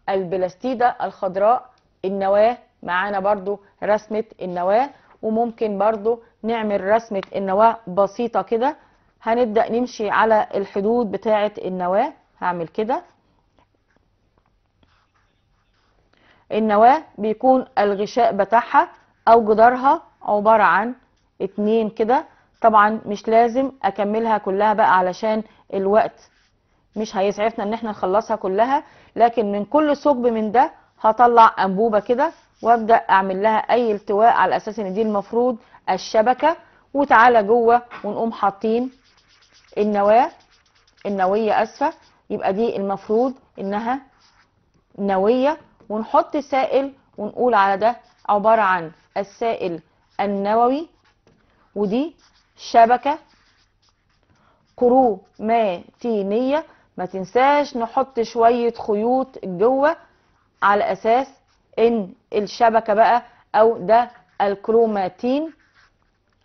والبلاستيدا الخضراء النواه معانا برضو رسمة النواة وممكن برضو نعمل رسمة النواة بسيطة كده هنبدأ نمشي على الحدود بتاعة النواة هعمل كده النواة بيكون الغشاء بتاعها أو جدارها عبارة عن اتنين كده طبعا مش لازم أكملها كلها بقى علشان الوقت مش هيسعفنا ان احنا نخلصها كلها لكن من كل ثقب من ده هطلع انبوبه كده وابدا اعمل لها اي التواء على اساس ان دي المفروض الشبكه وتعالى جوه ونقوم حاطين النواه النويه اسفه يبقى دي المفروض انها نويه ونحط سائل ونقول على ده عباره عن السائل النووي ودي شبكه كروماتينيه ما تنساش نحط شويه خيوط جوه على اساس ان الشبكه بقى او ده الكروماتين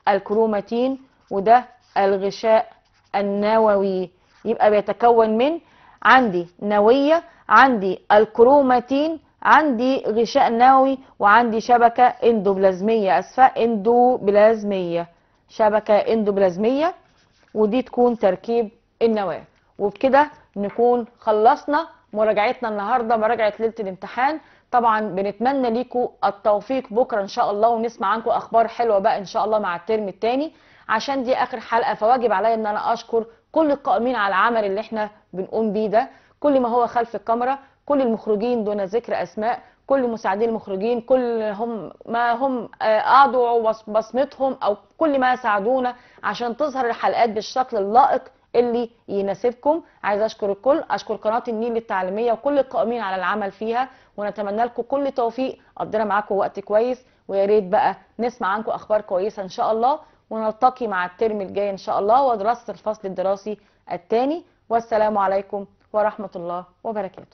الكروماتين وده الغشاء النووي يبقى بيتكون من عندي نويه عندي الكروماتين عندي غشاء نووي وعندي شبكه اندوبلازميه اسفه اندوبلازميه شبكه اندوبلازميه ودي تكون تركيب النواه وبكده نكون خلصنا مراجعتنا النهارده مراجعه ليله الامتحان طبعا بنتمنى ليكم التوفيق بكره ان شاء الله ونسمع عنكم اخبار حلوه بقى ان شاء الله مع الترم الثاني عشان دي اخر حلقه فواجب عليا ان انا اشكر كل القائمين على العمل اللي احنا بنقوم بيه ده كل ما هو خلف الكاميرا كل المخرجين دون ذكر اسماء كل مساعدين المخرجين كل هم ما هم آه، قعدوا بصمتهم او كل ما ساعدونا عشان تظهر الحلقات بالشكل اللائق اللي يناسبكم عايز اشكر الكل اشكر قناه النيل التعليميه وكل القائمين على العمل فيها ونتمنى لكم كل توفيق قضينا معاكم وقت كويس ويا ريت بقى نسمع عنكم اخبار كويسه ان شاء الله ونلتقي مع الترم الجاي ان شاء الله ودراسه الفصل الدراسي الثاني والسلام عليكم ورحمه الله وبركاته